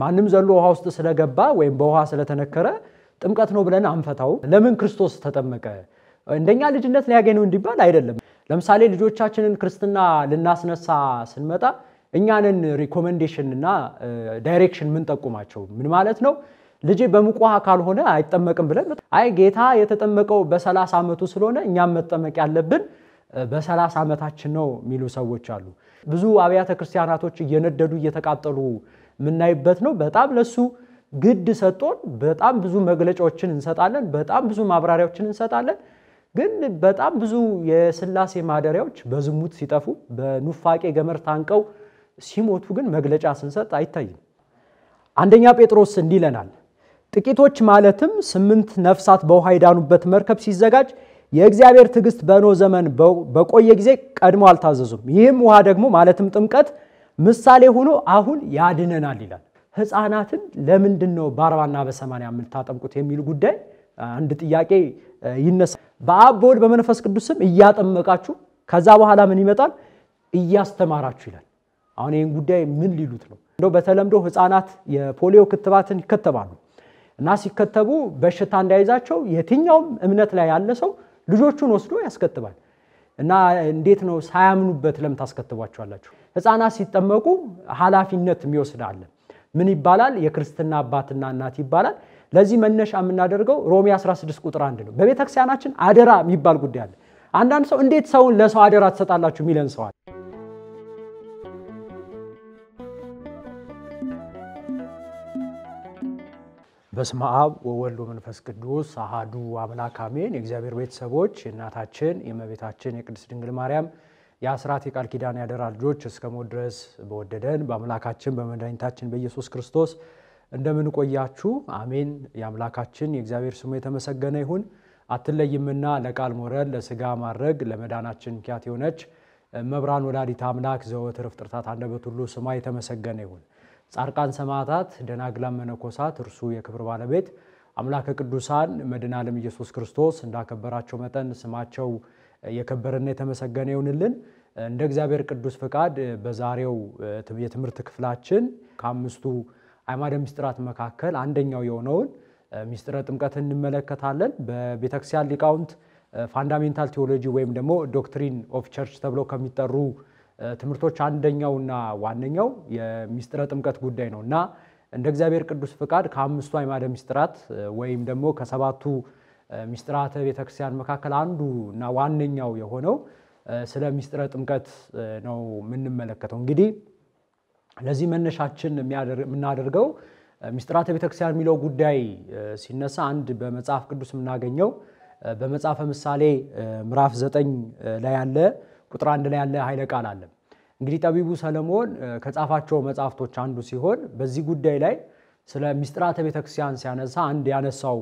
ማንም ዘሎ ውሃ ውስጥ ስለገባ ወይም በውሃ ስለተነከረ ጥምቀት ነው ብለን አንፈታው። ለምን ክርስቶስ ተጠመቀ፣ እንደኛ ልጅነት ሊያገኝ እንዲባል አይደለም። ለምሳሌ ልጆቻችንን ክርስትና ልናስነሳ ስንመጣ እኛንን ሪኮመንዴሽን እና ዳይሬክሽን ምንጠቁማቸው ምን ማለት ነው? ልጄ በምቁሃ ካልሆነ አይጠመቅም ብለን አይ ጌታ የተጠመቀው በሰላሳ ዓመቱ ስለሆነ እኛም መጠመቅ ያለብን በሰላሳ ዓመታችን ነው የሚሉ ሰዎች አሉ። ብዙ አብያተ ክርስቲያናቶች እየነደዱ እየተቃጠሉ የምናይበት ነው። በጣም ለሱ ግድ ሰጥቶን በጣም ብዙ መግለጫዎችን እንሰጣለን፣ በጣም ብዙ ማብራሪያዎችን እንሰጣለን። ግን በጣም ብዙ የስላሴ ማደሪያዎች በዝሙት ሲጠፉ፣ በኑፋቄ ገመድ ታንቀው ሲሞቱ ግን መግለጫ ስንሰጥ አይታይም። አንደኛ ጴጥሮስ እንዲህ ይለናል፣ ጥቂቶች ማለትም ስምንት ነፍሳት በውሃ የዳኑበት መርከብ ሲዘጋጅ የእግዚአብሔር ትዕግስት በኖ ዘመን በቆየ ጊዜ ቀድሞ አልታዘዙም። ይህም ውሃ ደግሞ ማለትም ጥምቀት ምሳሌ ሆኖ አሁን ያድነናል ይላል። ህፃናትን ለምንድን ነው በአርባና በሰማንያ የምታጠምቁት የሚል ጉዳይ አንድ ጥያቄ ይነሳል። በአብ በወልድ በመንፈስ ቅዱስ ስም እያጠመቃችሁ ከዛ በኋላ ምን ይመጣል? እያስተማራችሁ ይላል። አሁን ይህን ጉዳይ ምን ሊሉት ነው? እንደው በተለምዶ ህፃናት የፖሊዮ ክትባትን ይከተባሉ እና ሲከተቡ በሽታ እንዳይዛቸው የትኛውም እምነት ላይ ያለ ሰው ልጆቹን ወስዶ ያስከትባል እና እንዴት ነው ሳያምኑበት ለምን ታስከትቧቸዋላችሁ? ህፃናት ሲጠመቁ ኃላፊነት የሚወስዳለን ምን ይባላል? የክርስትና አባትና እናት ይባላል። ለዚህ መነሻ የምናደርገው ሮሜ 16 ቁጥር አንድ ነው። በቤተክርስቲያናችን አደራ የሚባል ጉዳይ አለ። አንዳንድ ሰው እንዴት ሰውን ለሰው አደራ ትሰጣላችሁ የሚለን ሰዋል። በስመ አብ ወወልድ ወመንፈስ ቅዱስ አሃዱ አምላክ አሜን። የእግዚአብሔር ቤተሰቦች የእናታችን የእመቤታችን የቅድስት ድንግል ማርያም የአስራት የቃል ኪዳን ያደራ ልጆች እስከ ሞት ድረስ በወደደን በአምላካችን በመድኃኒታችን በኢየሱስ ክርስቶስ እንደምን ቆያችሁ? አሜን። የአምላካችን የእግዚአብሔር ስሙ የተመሰገነ ይሁን። አትለይምና ለቃል ሞረል ለስጋ ማድረግ ለመዳናችን ኪያት የሆነች መብራን ወላዲት አምላክ ዘወትር ፍጥረታት አንደበት ሁሉ ስማ የተመሰገነ ይሁን። ጻድቃን ሰማዕታት፣ ደናግላን መነኮሳት፣ እርሱ የክብር ባለቤት አምላከ ቅዱሳን መድኃኔ ኢየሱስ ክርስቶስ እንዳከበራቸው መጠን ስማቸው የከበረና የተመሰገነ ይሁንልን። እንደ እግዚአብሔር ቅዱስ ፍቃድ በዛሬው የትምህርት ክፍላችን ከአምስቱ አዕማደ ምስጢራት መካከል አንደኛው የሆነውን ምስጢረ ጥምቀት እንመለከታለን። በቤተክርስቲያን ሊቃውንት ፋንዳሜንታል ቴዎሎጂ ወይም ደግሞ ዶክትሪን ኦፍ ቸርች ተብለው ከሚጠሩ ትምህርቶች አንደኛውና ዋነኛው የምስጢረ ጥምቀት ጉዳይ ነው እና እንደ እግዚአብሔር ቅዱስ ፍቃድ ከአምስቱ አዕማደ ምስጢራት ወይም ደግሞ ከሰባቱ ሚስጥራተ ቤተክርስቲያን መካከል አንዱ እና ዋነኛው የሆነው ስለ ሚስጥረ ጥምቀት ነው የምንመለከተው። እንግዲህ ለዚህ መነሻችን የምናደርገው ሚስጥራተ ቤተክርስቲያን የሚለው ጉዳይ ሲነሳ አንድ በመጽሐፍ ቅዱስ የምናገኘው በመጽሐፈ ምሳሌ ምዕራፍ ዘጠኝ ላይ ያለ ቁጥር አንድ ላይ ያለ ኃይለ ቃል አለ። እንግዲህ ጠቢቡ ሰለሞን ከጻፋቸው መጽሐፍቶች አንዱ ሲሆን በዚህ ጉዳይ ላይ ስለ ሚስጥራተ ቤተክርስቲያን ሲያነሳ አንድ ያነሳው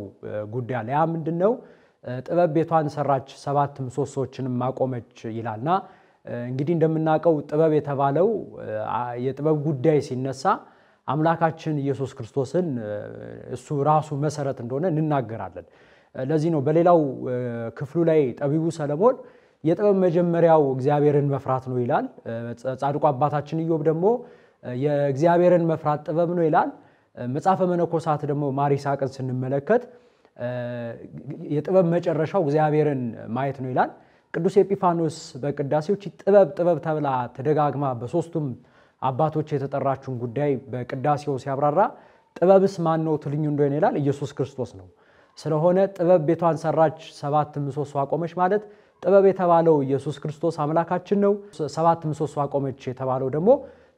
ጉዳይ አለ። ያ ምንድን ነው? ጥበብ ቤቷን ሰራች፣ ሰባት ምሰሶችን ማቆመች ይላልና እንግዲህ እንደምናውቀው ጥበብ የተባለው የጥበብ ጉዳይ ሲነሳ አምላካችን ኢየሱስ ክርስቶስን እሱ ራሱ መሰረት እንደሆነ እንናገራለን። ለዚህ ነው በሌላው ክፍሉ ላይ ጠቢቡ ሰለሞን የጥበብ መጀመሪያው እግዚአብሔርን መፍራት ነው ይላል። ጻድቁ አባታችን ኢዮብ ደግሞ የእግዚአብሔርን መፍራት ጥበብ ነው ይላል። መጽሐፈ መነኮሳት ደግሞ ማር ይስሐቅን ስንመለከት የጥበብ መጨረሻው እግዚአብሔርን ማየት ነው ይላል። ቅዱስ ኤጲፋኖስ በቅዳሴዎች ጥበብ ጥበብ ተብላ ተደጋግማ በሶስቱም አባቶች የተጠራችውን ጉዳይ በቅዳሴው ሲያብራራ ጥበብስ ማን ነው ትልኙ እንደሆነ ይላል። ኢየሱስ ክርስቶስ ነው። ስለሆነ ጥበብ ቤቷን ሰራች፣ ሰባት ምሰሶ አቆመች ማለት ጥበብ የተባለው ኢየሱስ ክርስቶስ አምላካችን ነው። ሰባት ምሰሶ አቆመች የተባለው ደግሞ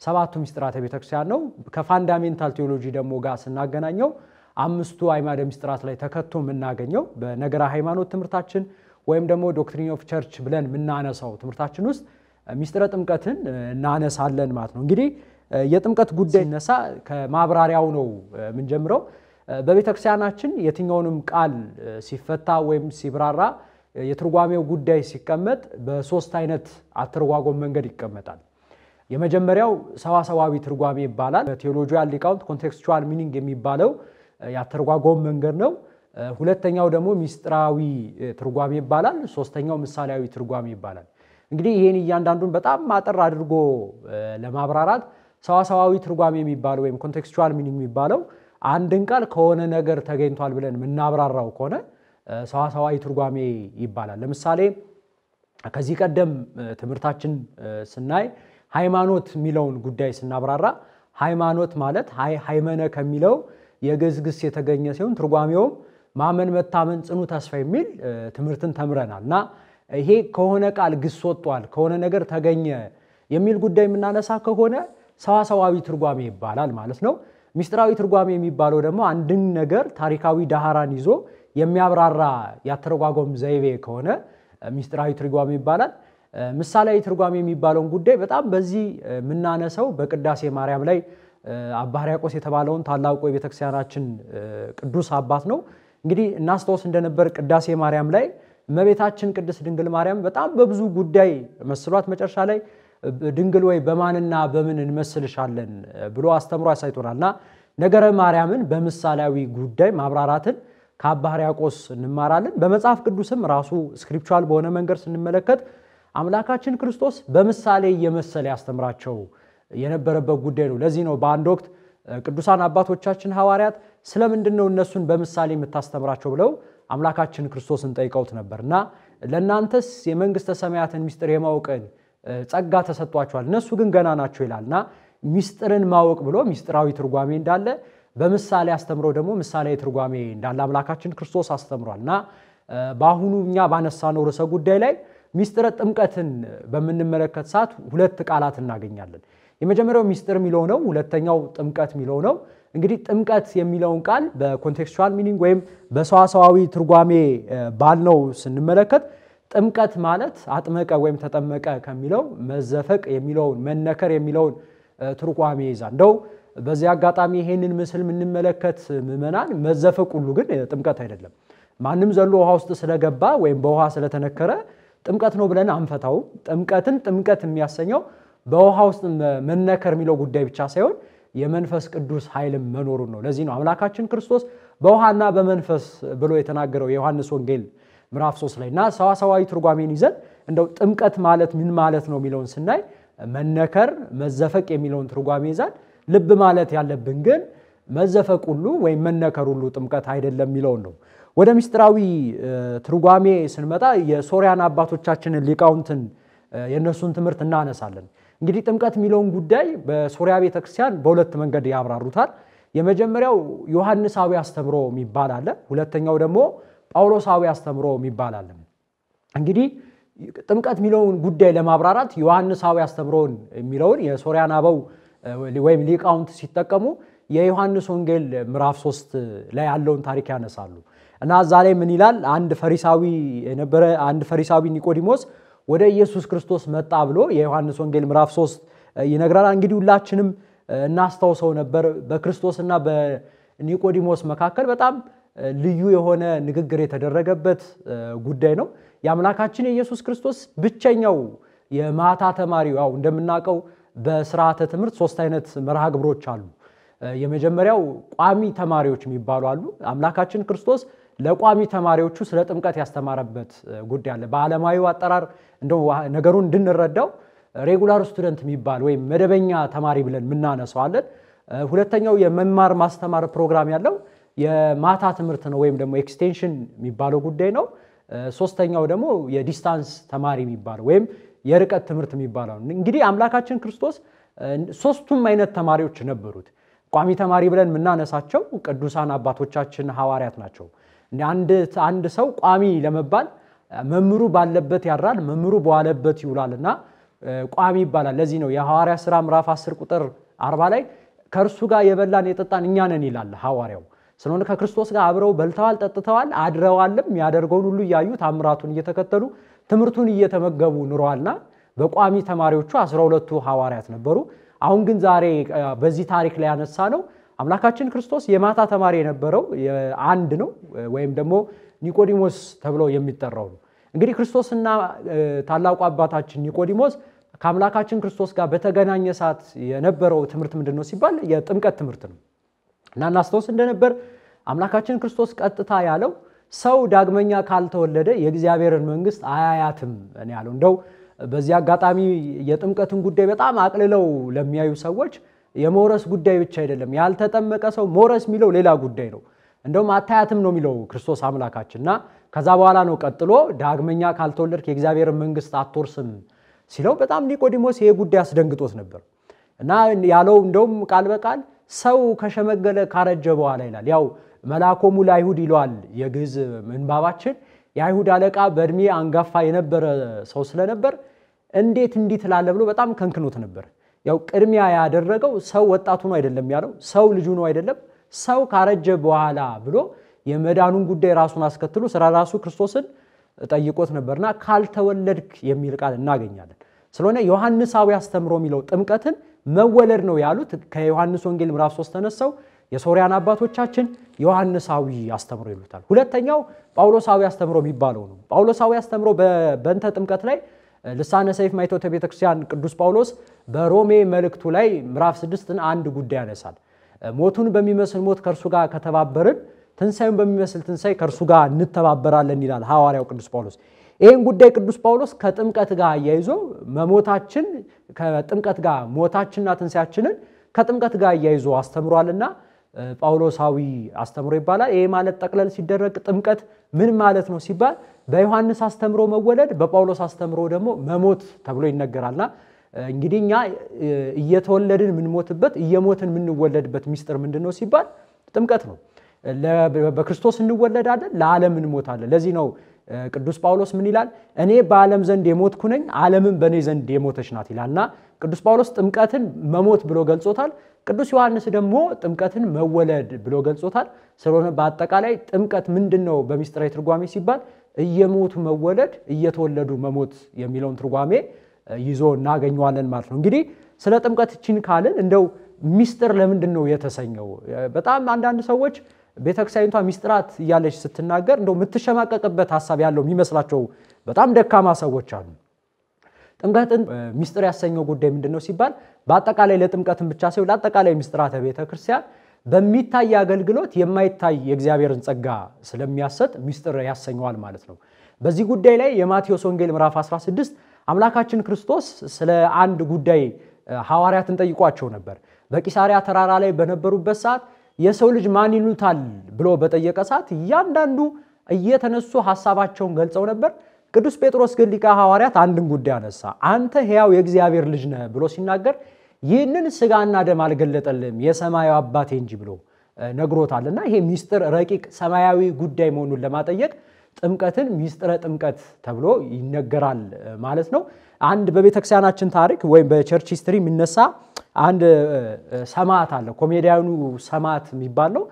ሰባቱ ሚስጥራተ ቤተክርስቲያን ነው። ከፋንዳሜንታል ቴዎሎጂ ደግሞ ጋር ስናገናኘው አምስቱ አዕማደ ሚስጥራት ላይ ተከቶ የምናገኘው በነገረ ሃይማኖት ትምህርታችን ወይም ደግሞ ዶክትሪን ኦፍ ቸርች ብለን የምናነሳው ትምህርታችን ውስጥ ሚስጥረ ጥምቀትን እናነሳለን ማለት ነው። እንግዲህ የጥምቀት ጉዳይ ሲነሳ ከማብራሪያው ነው የምንጀምረው። በቤተክርስቲያናችን የትኛውንም ቃል ሲፈታ ወይም ሲብራራ የትርጓሜው ጉዳይ ሲቀመጥ በሶስት አይነት አተርጓጎም መንገድ ይቀመጣል። የመጀመሪያው ሰዋሰዋዊ ትርጓሜ ይባላል። በቴዎሎጂያል ሊቃውንት ኮንቴክስቹዋል ሚኒንግ የሚባለው ያተረጓጎም መንገድ ነው። ሁለተኛው ደግሞ ሚስጥራዊ ትርጓሜ ይባላል። ሶስተኛው ምሳሌያዊ ትርጓሜ ይባላል። እንግዲህ ይህን እያንዳንዱን በጣም አጠር አድርጎ ለማብራራት ሰዋሰዋዊ ትርጓሜ የሚባለው ወይም ኮንቴክስቹዋል ሚኒንግ የሚባለው አንድን ቃል ከሆነ ነገር ተገኝቷል ብለን የምናብራራው ከሆነ ሰዋሰዋዊ ትርጓሜ ይባላል። ለምሳሌ ከዚህ ቀደም ትምህርታችን ስናይ ሃይማኖት የሚለውን ጉዳይ ስናብራራ ሃይማኖት ማለት ሃይመነ ከሚለው የግዕዝ ግስ የተገኘ ሲሆን ትርጓሜውም ማመን፣ መታመን፣ ጽኑ ተስፋ የሚል ትምህርትን ተምረናል እና ይሄ ከሆነ ቃል ግስ ወጥቷል ከሆነ ነገር ተገኘ የሚል ጉዳይ የምናነሳ ከሆነ ሰዋሰዋዊ ትርጓሜ ይባላል ማለት ነው። ሚስጢራዊ ትርጓሜ የሚባለው ደግሞ አንድን ነገር ታሪካዊ ዳህራን ይዞ የሚያብራራ ያተረጓጎም ዘይቤ ከሆነ ሚስጥራዊ ትርጓሜ ይባላል። ምሳሌያዊ ትርጓሜ የሚባለውን ጉዳይ በጣም በዚህ የምናነሰው በቅዳሴ ማርያም ላይ አባ ሕርያቆስ የተባለውን ታላቁ የቤተክርስቲያናችን ቅዱስ አባት ነው። እንግዲህ እናስታውስ እንደነበር ቅዳሴ ማርያም ላይ እመቤታችን ቅድስት ድንግል ማርያም በጣም በብዙ ጉዳይ መስሏት መጨረሻ ላይ ድንግል ወይ በማንና በምን እንመስልሻለን ብሎ አስተምሮ አሳይቶናልና ነገረ ማርያምን በምሳሌያዊ ጉዳይ ማብራራትን ከአባ ሕርያቆስ እንማራለን። በመጽሐፍ ቅዱስም ራሱ ስክሪፕቹዋል በሆነ መንገድ ስንመለከት አምላካችን ክርስቶስ በምሳሌ እየመሰለ ያስተምራቸው የነበረበት ጉዳይ ነው። ለዚህ ነው በአንድ ወቅት ቅዱሳን አባቶቻችን ሐዋርያት ስለምንድን ነው እነሱን በምሳሌ የምታስተምራቸው ብለው አምላካችን ክርስቶስን ጠይቀውት ነበር እና ለእናንተስ የመንግሥተ ሰማያትን ሚስጥር የማወቅን ጸጋ ተሰጥቷቸዋል እነሱ ግን ገና ናቸው ይላልና ሚስጥርን ማወቅ ብሎ ሚስጥራዊ ትርጓሜ እንዳለ በምሳሌ አስተምረው ደግሞ ምሳሌ ትርጓሜ እንዳለ አምላካችን ክርስቶስ አስተምሯል እና በአሁኑ እኛ ባነሳነው ርዕሰ ጉዳይ ላይ ሚስጥረ ጥምቀትን በምንመለከት ሰዓት ሁለት ቃላት እናገኛለን። የመጀመሪያው ሚስጥር የሚለው ነው። ሁለተኛው ጥምቀት የሚለው ነው። እንግዲህ ጥምቀት የሚለውን ቃል በኮንቴክስቹዋል ሚኒንግ ወይም በሰዋሰዋዊ ትርጓሜ ባልነው ስንመለከት ጥምቀት ማለት አጥመቀ ወይም ተጠመቀ ከሚለው መዘፈቅ የሚለውን መነከር የሚለውን ትርጓሜ ይዛል። እንደው በዚህ አጋጣሚ ይሄንን ምስል የምንመለከት ምዕመናን መዘፈቅ ሁሉ ግን ጥምቀት አይደለም። ማንም ዘሎ ውሃ ውስጥ ስለገባ ወይም በውሃ ስለተነከረ ጥምቀት ነው ብለን አንፈታው ጥምቀትን ጥምቀት የሚያሰኘው በውሃ ውስጥ መነከር የሚለው ጉዳይ ብቻ ሳይሆን የመንፈስ ቅዱስ ኃይልም መኖሩን ነው። ለዚህ ነው አምላካችን ክርስቶስ በውሃና በመንፈስ ብሎ የተናገረው የዮሐንስ ወንጌል ምዕራፍ 3 ላይ እና ሰዋሰዋዊ ትርጓሜን ይዘን እንደው ጥምቀት ማለት ምን ማለት ነው የሚለውን ስናይ መነከር፣ መዘፈቅ የሚለውን ትርጓሜ ይዛል። ልብ ማለት ያለብን ግን መዘፈቅ ሁሉ ወይም መነከር ሁሉ ጥምቀት አይደለም የሚለውን ነው። ወደ ምስጢራዊ ትርጓሜ ስንመጣ የሶሪያን አባቶቻችንን ሊቃውንትን የእነሱን ትምህርት እናነሳለን። እንግዲህ ጥምቀት የሚለውን ጉዳይ በሶሪያ ቤተክርስቲያን በሁለት መንገድ ያብራሩታል። የመጀመሪያው ዮሐንሳዊ አስተምሮ የሚባል አለ። ሁለተኛው ደግሞ ጳውሎሳዊ አስተምሮ የሚባል አለ። እንግዲህ ጥምቀት የሚለውን ጉዳይ ለማብራራት ዮሐንሳዊ አስተምሮን የሚለውን የሶሪያን አበው ወይም ሊቃውንት ሲጠቀሙ የዮሐንስ ወንጌል ምዕራፍ ሶስት ላይ ያለውን ታሪክ ያነሳሉ። እና እዛ ላይ ምን ይላል? አንድ ፈሪሳዊ የነበረ አንድ ፈሪሳዊ ኒቆዲሞስ ወደ ኢየሱስ ክርስቶስ መጣ ብሎ የዮሐንስ ወንጌል ምዕራፍ 3 ይነግራል። እንግዲህ ሁላችንም እናስታውሰው ነበር በክርስቶስና በኒቆዲሞስ መካከል በጣም ልዩ የሆነ ንግግር የተደረገበት ጉዳይ ነው። የአምላካችን የኢየሱስ ክርስቶስ ብቸኛው የማታ ተማሪ ያው እንደምናውቀው በስርዓተ ትምህርት ሶስት አይነት መርሃ ግብሮች አሉ። የመጀመሪያው ቋሚ ተማሪዎች የሚባሉ አሉ። አምላካችን ክርስቶስ ለቋሚ ተማሪዎቹ ስለ ጥምቀት ያስተማረበት ጉዳይ አለ። በዓለማዊ አጠራር እንደው ነገሩን እንድንረዳው ሬጉላር ስቱደንት የሚባል ወይም መደበኛ ተማሪ ብለን የምናነሳው ሁለተኛው የመማር ማስተማር ፕሮግራም ያለው የማታ ትምህርት ነው፣ ወይም ደግሞ ኤክስቴንሽን የሚባለው ጉዳይ ነው። ሶስተኛው ደግሞ የዲስታንስ ተማሪ የሚባለው ወይም የርቀት ትምህርት የሚባለው እንግዲህ አምላካችን ክርስቶስ ሶስቱም አይነት ተማሪዎች ነበሩት። ቋሚ ተማሪ ብለን የምናነሳቸው ቅዱሳን አባቶቻችን ሐዋርያት ናቸው። አንድ ሰው ቋሚ ለመባል መምህሩ ባለበት ያድራል፣ መምሩ በዋለበት ይውላል እና ቋሚ ይባላል። ለዚህ ነው የሐዋርያ ሥራ ምዕራፍ 10 ቁጥር 40 ላይ ከእርሱ ጋር የበላን የጠጣን እኛ ነን ይላል ሐዋርያው። ስለሆነ ከክርስቶስ ጋር አብረው በልተዋል፣ ጠጥተዋል፣ አድረዋልም ያደርገውን ሁሉ እያዩ ታምራቱን እየተከተሉ ትምህርቱን እየተመገቡ ኑረዋልና በቋሚ ተማሪዎቹ 12ቱ ሐዋርያት ነበሩ። አሁን ግን ዛሬ በዚህ ታሪክ ላይ ያነሳ ነው አምላካችን ክርስቶስ የማታ ተማሪ የነበረው አንድ ነው፣ ወይም ደግሞ ኒቆዲሞስ ተብሎ የሚጠራው ነው። እንግዲህ ክርስቶስና ታላቁ አባታችን ኒቆዲሞስ ከአምላካችን ክርስቶስ ጋር በተገናኘ ሰዓት የነበረው ትምህርት ምንድን ነው ሲባል የጥምቀት ትምህርት ነው እና እናስታውስ እንደነበር አምላካችን ክርስቶስ ቀጥታ ያለው ሰው ዳግመኛ ካልተወለደ የእግዚአብሔርን መንግስት አያያትም ያለው እንደው በዚህ አጋጣሚ የጥምቀትን ጉዳይ በጣም አቅልለው ለሚያዩ ሰዎች የመውረስ ጉዳይ ብቻ አይደለም። ያልተጠመቀ ሰው መውረስ የሚለው ሌላ ጉዳይ ነው። እንደውም አታያትም ነው የሚለው ክርስቶስ አምላካችን እና ከዛ በኋላ ነው ቀጥሎ ዳግመኛ ካልተወለድክ የእግዚአብሔር መንግስት አትወርስም ሲለው በጣም ኒቆዲሞስ ይሄ ጉዳይ አስደንግጦት ነበር እና ያለው እንደውም ቃል በቃል ሰው ከሸመገለ ካረጀ በኋላ ይላል። ያው መላኮሙ ለአይሁድ ይለዋል የግዕዝ ምንባባችን። የአይሁድ አለቃ በእድሜ አንጋፋ የነበረ ሰው ስለነበር እንዴት እንዲህ ትላለህ ብሎ በጣም ከንክኖት ነበር። ያው ቅድሚያ ያደረገው ሰው ወጣቱ ነው አይደለም ያለው፣ ሰው ልጁ ነው አይደለም፣ ሰው ካረጀ በኋላ ብሎ የመዳኑን ጉዳይ ራሱን አስከትሎ ስለ ራሱ ክርስቶስን ጠይቆት ነበርና ካልተወለድክ የሚል ቃል እናገኛለን። ስለሆነ ዮሐንሳዊ አስተምሮ የሚለው ጥምቀትን መወለድ ነው ያሉት ከዮሐንስ ወንጌል ምዕራፍ 3 ተነሰው የሶርያን አባቶቻችን ዮሐንሳዊ አስተምሮ ይሉታል። ሁለተኛው ጳውሎሳዊ አስተምሮ የሚባለው ነው። ጳውሎሳዊ አስተምሮ በእንተ ጥምቀት ላይ ልሳነ ሰይፍ ማይቶተ ቤተክርስቲያን ቅዱስ ጳውሎስ በሮሜ መልእክቱ ላይ ምዕራፍ ስድስትን አንድ ጉዳይ ያነሳል። ሞቱን በሚመስል ሞት ከእርሱ ጋር ከተባበርን ትንሣኤውን በሚመስል ትንሣኤ ከእርሱ ጋር እንተባበራለን ይላል ሐዋርያው ቅዱስ ጳውሎስ። ይህን ጉዳይ ቅዱስ ጳውሎስ ከጥምቀት ጋር አያይዞ መሞታችን ከጥምቀት ጋር ሞታችንና ትንሣኤያችንን ከጥምቀት ጋር አያይዞ አስተምሯልና ጳውሎሳዊ አስተምሮ ይባላል። ይሄ ማለት ጠቅለል ሲደረግ ጥምቀት ምን ማለት ነው ሲባል በዮሐንስ አስተምሮ መወለድ፣ በጳውሎስ አስተምሮ ደግሞ መሞት ተብሎ ይነገራልና እንግዲህ እኛ እየተወለድን የምንሞትበት እየሞትን የምንወለድበት ሚስጥር ምንድን ነው ሲባል ጥምቀት ነው። በክርስቶስ እንወለዳለን፣ ለዓለም እንሞታለን። ለዚህ ነው ቅዱስ ጳውሎስ ምን ይላል? እኔ በዓለም ዘንድ የሞትኩ ነኝ፣ ዓለምም በእኔ ዘንድ የሞተች ናት ይላልና ቅዱስ ጳውሎስ ጥምቀትን መሞት ብሎ ገልጾታል። ቅዱስ ዮሐንስ ደግሞ ጥምቀትን መወለድ ብሎ ገልጾታል። ስለሆነ በአጠቃላይ ጥምቀት ምንድን ነው በሚስጥራዊ ትርጓሜ ሲባል እየሞቱ መወለድ፣ እየተወለዱ መሞት የሚለውን ትርጓሜ ይዞ እናገኘዋለን ማለት ነው። እንግዲህ ስለ ጥምቀት እችን ካልን እንደው ሚስጥር ለምንድን ነው የተሰኘው? በጣም አንዳንድ ሰዎች ቤተክርስቲያኒቷ ሚስጥራት እያለች ስትናገር እንደው የምትሸማቀቅበት ሀሳብ ያለው የሚመስላቸው በጣም ደካማ ሰዎች አሉ። ጥምቀትን ሚስጥር ያሰኘው ጉዳይ ምንድን ነው ሲባል በአጠቃላይ ለጥምቀትን ብቻ ሳይሆን ለአጠቃላይ ሚስጥራተ ቤተክርስቲያን በሚታይ አገልግሎት የማይታይ የእግዚአብሔርን ጸጋ ስለሚያሰጥ ሚስጥር ያሰኘዋል ማለት ነው። በዚህ ጉዳይ ላይ የማቴዎስ ወንጌል ምዕራፍ 16 አምላካችን ክርስቶስ ስለ አንድ ጉዳይ ሐዋርያትን ጠይቋቸው ነበር። በቂሳሪያ ተራራ ላይ በነበሩበት ሰዓት የሰው ልጅ ማን ይሉታል ብሎ በጠየቀ ሰዓት እያንዳንዱ እየተነሱ ሀሳባቸውን ገልጸው ነበር። ቅዱስ ጴጥሮስ ግን ሊቀ ሐዋርያት አንድን ጉዳይ አነሳ። አንተ ሕያው የእግዚአብሔር ልጅ ነህ ብሎ ሲናገር ይህንን ስጋና ደም አልገለጠልም የሰማዩ አባቴ እንጂ ብሎ ነግሮታል። እና ይሄ ሚስጥር ረቂቅ ሰማያዊ ጉዳይ መሆኑን ለማጠየቅ ጥምቀትን ሚስጥረ ጥምቀት ተብሎ ይነገራል ማለት ነው። አንድ በቤተክርስቲያናችን ታሪክ ወይም በቸርች ሂስትሪ የሚነሳ አንድ ሰማዕት አለ። ኮሜዲያኑ ሰማዕት የሚባለው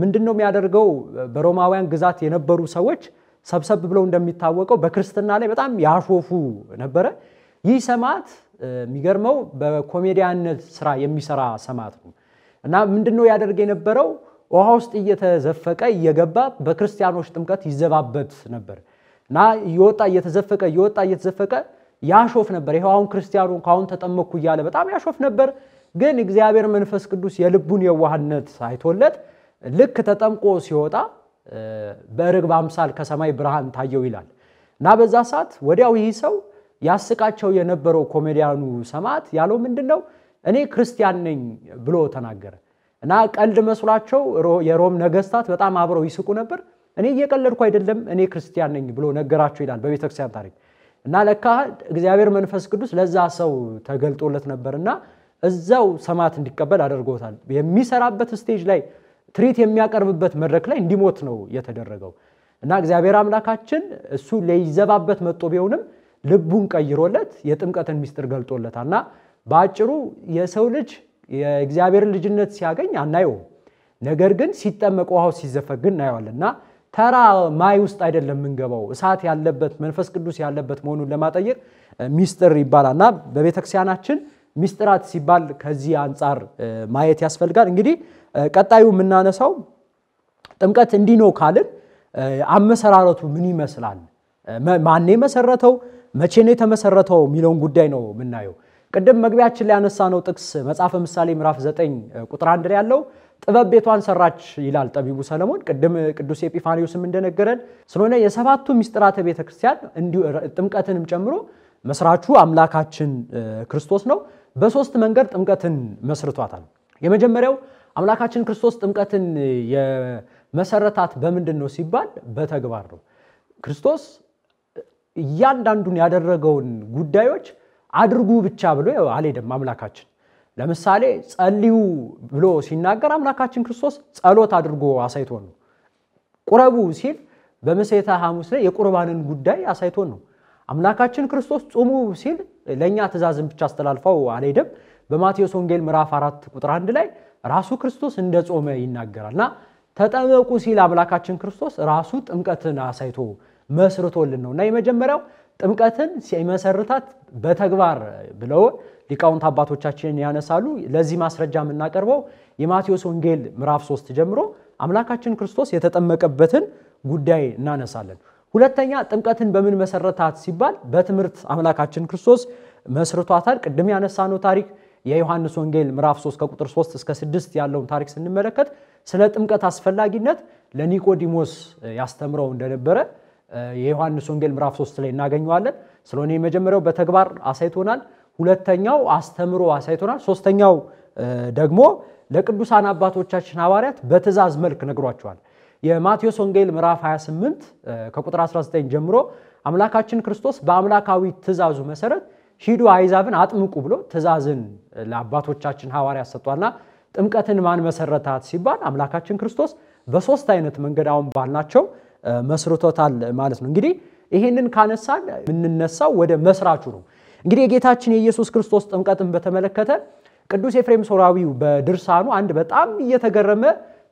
ምንድን ነው የሚያደርገው? በሮማውያን ግዛት የነበሩ ሰዎች ሰብሰብ ብለው እንደሚታወቀው በክርስትና ላይ በጣም ያሾፉ ነበረ። ይህ ሰማዕት የሚገርመው በኮሜዲያነት ስራ የሚሰራ ሰማዕት ነው እና ምንድን ነው ያደርግ የነበረው? ውሃ ውስጥ እየተዘፈቀ እየገባ በክርስቲያኖች ጥምቀት ይዘባበት ነበር እና እየወጣ እየተዘፈቀ እየወጣ እየተዘፈቀ ያሾፍ ነበር። ይኸው አሁን ክርስቲያኑ ካሁን ተጠመኩ እያለ በጣም ያሾፍ ነበር። ግን እግዚአብሔር መንፈስ ቅዱስ የልቡን የዋህነት አይቶለት ልክ ተጠምቆ ሲወጣ በርግብ አምሳል ከሰማይ ብርሃን ታየው ይላል እና በዛ ሰዓት ወዲያው ይህ ሰው ያስቃቸው የነበረው ኮሜዲያኑ ሰማዕት ያለው ምንድን ነው? እኔ ክርስቲያን ነኝ ብሎ ተናገረ እና ቀልድ መስሏቸው የሮም ነገስታት በጣም አብረው ይስቁ ነበር። እኔ እየቀለድኩ አይደለም፣ እኔ ክርስቲያን ነኝ ብሎ ነገራቸው ይላል በቤተክርስቲያን ታሪክ እና ለካ እግዚአብሔር መንፈስ ቅዱስ ለዛ ሰው ተገልጦለት ነበርና እዛው ሰማት እንዲቀበል አድርጎታል። የሚሰራበት ስቴጅ ላይ ትርኢት የሚያቀርብበት መድረክ ላይ እንዲሞት ነው የተደረገው እና እግዚአብሔር አምላካችን እሱ ሊዘባበት መጦ ቢሆንም ልቡን ቀይሮለት የጥምቀትን ሚስጥር ገልጦለታል እና በአጭሩ የሰው ልጅ የእግዚአብሔርን ልጅነት ሲያገኝ አናየውም። ነገር ግን ሲጠመቅ ውሃው ሲዘፈግ እና ተራ ማይ ውስጥ አይደለም የምንገባው፣ እሳት ያለበት መንፈስ ቅዱስ ያለበት መሆኑን ለማጠየቅ ሚስጥር ይባላል እና በቤተክርስቲያናችን ሚስጥራት ሲባል ከዚህ አንጻር ማየት ያስፈልጋል። እንግዲህ ቀጣዩ የምናነሳው ጥምቀት እንዲህ ነው ካልን አመሰራረቱ ምን ይመስላል፣ ማን የመሰረተው፣ መቼ ነው የተመሰረተው የሚለውን ጉዳይ ነው የምናየው። ቅድም መግቢያችን ላይ ያነሳነው ጥቅስ መጽሐፈ ምሳሌ ምዕራፍ 9 ቁጥር 1 ላይ ያለው ጥበብ ቤቷን ሰራች ይላል ጠቢቡ ሰለሞን። ቅድም ቅዱስ ኤጲፋኒዮስም እንደነገረን ስለሆነ የሰባቱ ሚስጥራተ ቤተ ክርስቲያን እንዲሁ ጥምቀትንም ጨምሮ መስራቹ አምላካችን ክርስቶስ ነው። በሶስት መንገድ ጥምቀትን መስርቷታል። የመጀመሪያው አምላካችን ክርስቶስ ጥምቀትን የመሰረታት በምንድን ነው ሲባል በተግባር ነው። ክርስቶስ እያንዳንዱን ያደረገውን ጉዳዮች አድርጉ ብቻ ብሎ አልሄደም አምላካችን ለምሳሌ ጸልዩ ብሎ ሲናገር አምላካችን ክርስቶስ ጸሎት አድርጎ አሳይቶን ነው። ቁረቡ ሲል በምሴተ ሐሙስ ላይ የቁርባንን ጉዳይ አሳይቶን ነው። አምላካችን ክርስቶስ ጹሙ ሲል ለእኛ ትእዛዝን ብቻ አስተላልፈው አልሄደም። በማቴዎስ ወንጌል ምዕራፍ 4 ቁጥር 1 ላይ ራሱ ክርስቶስ እንደ ጾመ ይናገራል እና ተጠመቁ ሲል አምላካችን ክርስቶስ ራሱ ጥምቀትን አሳይቶ መስርቶልን ነው እና የመጀመሪያው ጥምቀትን ሲመሰርታት በተግባር ብለው ሊቃውንት አባቶቻችንን ያነሳሉ። ለዚህ ማስረጃ የምናቀርበው የማቴዎስ ወንጌል ምዕራፍ 3 ጀምሮ አምላካችን ክርስቶስ የተጠመቀበትን ጉዳይ እናነሳለን። ሁለተኛ ጥምቀትን በምን መሰረታት ሲባል በትምህርት አምላካችን ክርስቶስ መስርቷታል። ቅድም ያነሳነው ታሪክ የዮሐንስ ወንጌል ምዕራፍ 3 ከቁጥር 3 እስከ 6 ያለውን ታሪክ ስንመለከት ስለ ጥምቀት አስፈላጊነት ለኒቆዲሞስ ያስተምረው እንደነበረ የዮሐንስ ወንጌል ምዕራፍ 3 ላይ እናገኘዋለን። ስለሆነ የመጀመሪያው በተግባር አሳይቶናል። ሁለተኛው አስተምሮ አሳይቶናል። ሶስተኛው ደግሞ ለቅዱሳን አባቶቻችን ሐዋርያት በትእዛዝ መልክ ነግሯቸዋል። የማቴዎስ ወንጌል ምዕራፍ 28 ከቁጥር 19 ጀምሮ አምላካችን ክርስቶስ በአምላካዊ ትእዛዙ መሰረት ሂዱ አይዛብን አጥምቁ ብሎ ትእዛዝን ለአባቶቻችን ሐዋርያት ሰጥቷልና ጥምቀትን ማን መሰረታት ሲባል አምላካችን ክርስቶስ በሶስት አይነት መንገድ አሁን ባልናቸው መስርቶታል ማለት ነው። እንግዲህ ይሄንን ካነሳን የምንነሳው ወደ መስራቹ ነው። እንግዲህ የጌታችን የኢየሱስ ክርስቶስ ጥምቀትን በተመለከተ ቅዱስ ኤፍሬም ሶራዊው በድርሳኑ አንድ በጣም እየተገረመ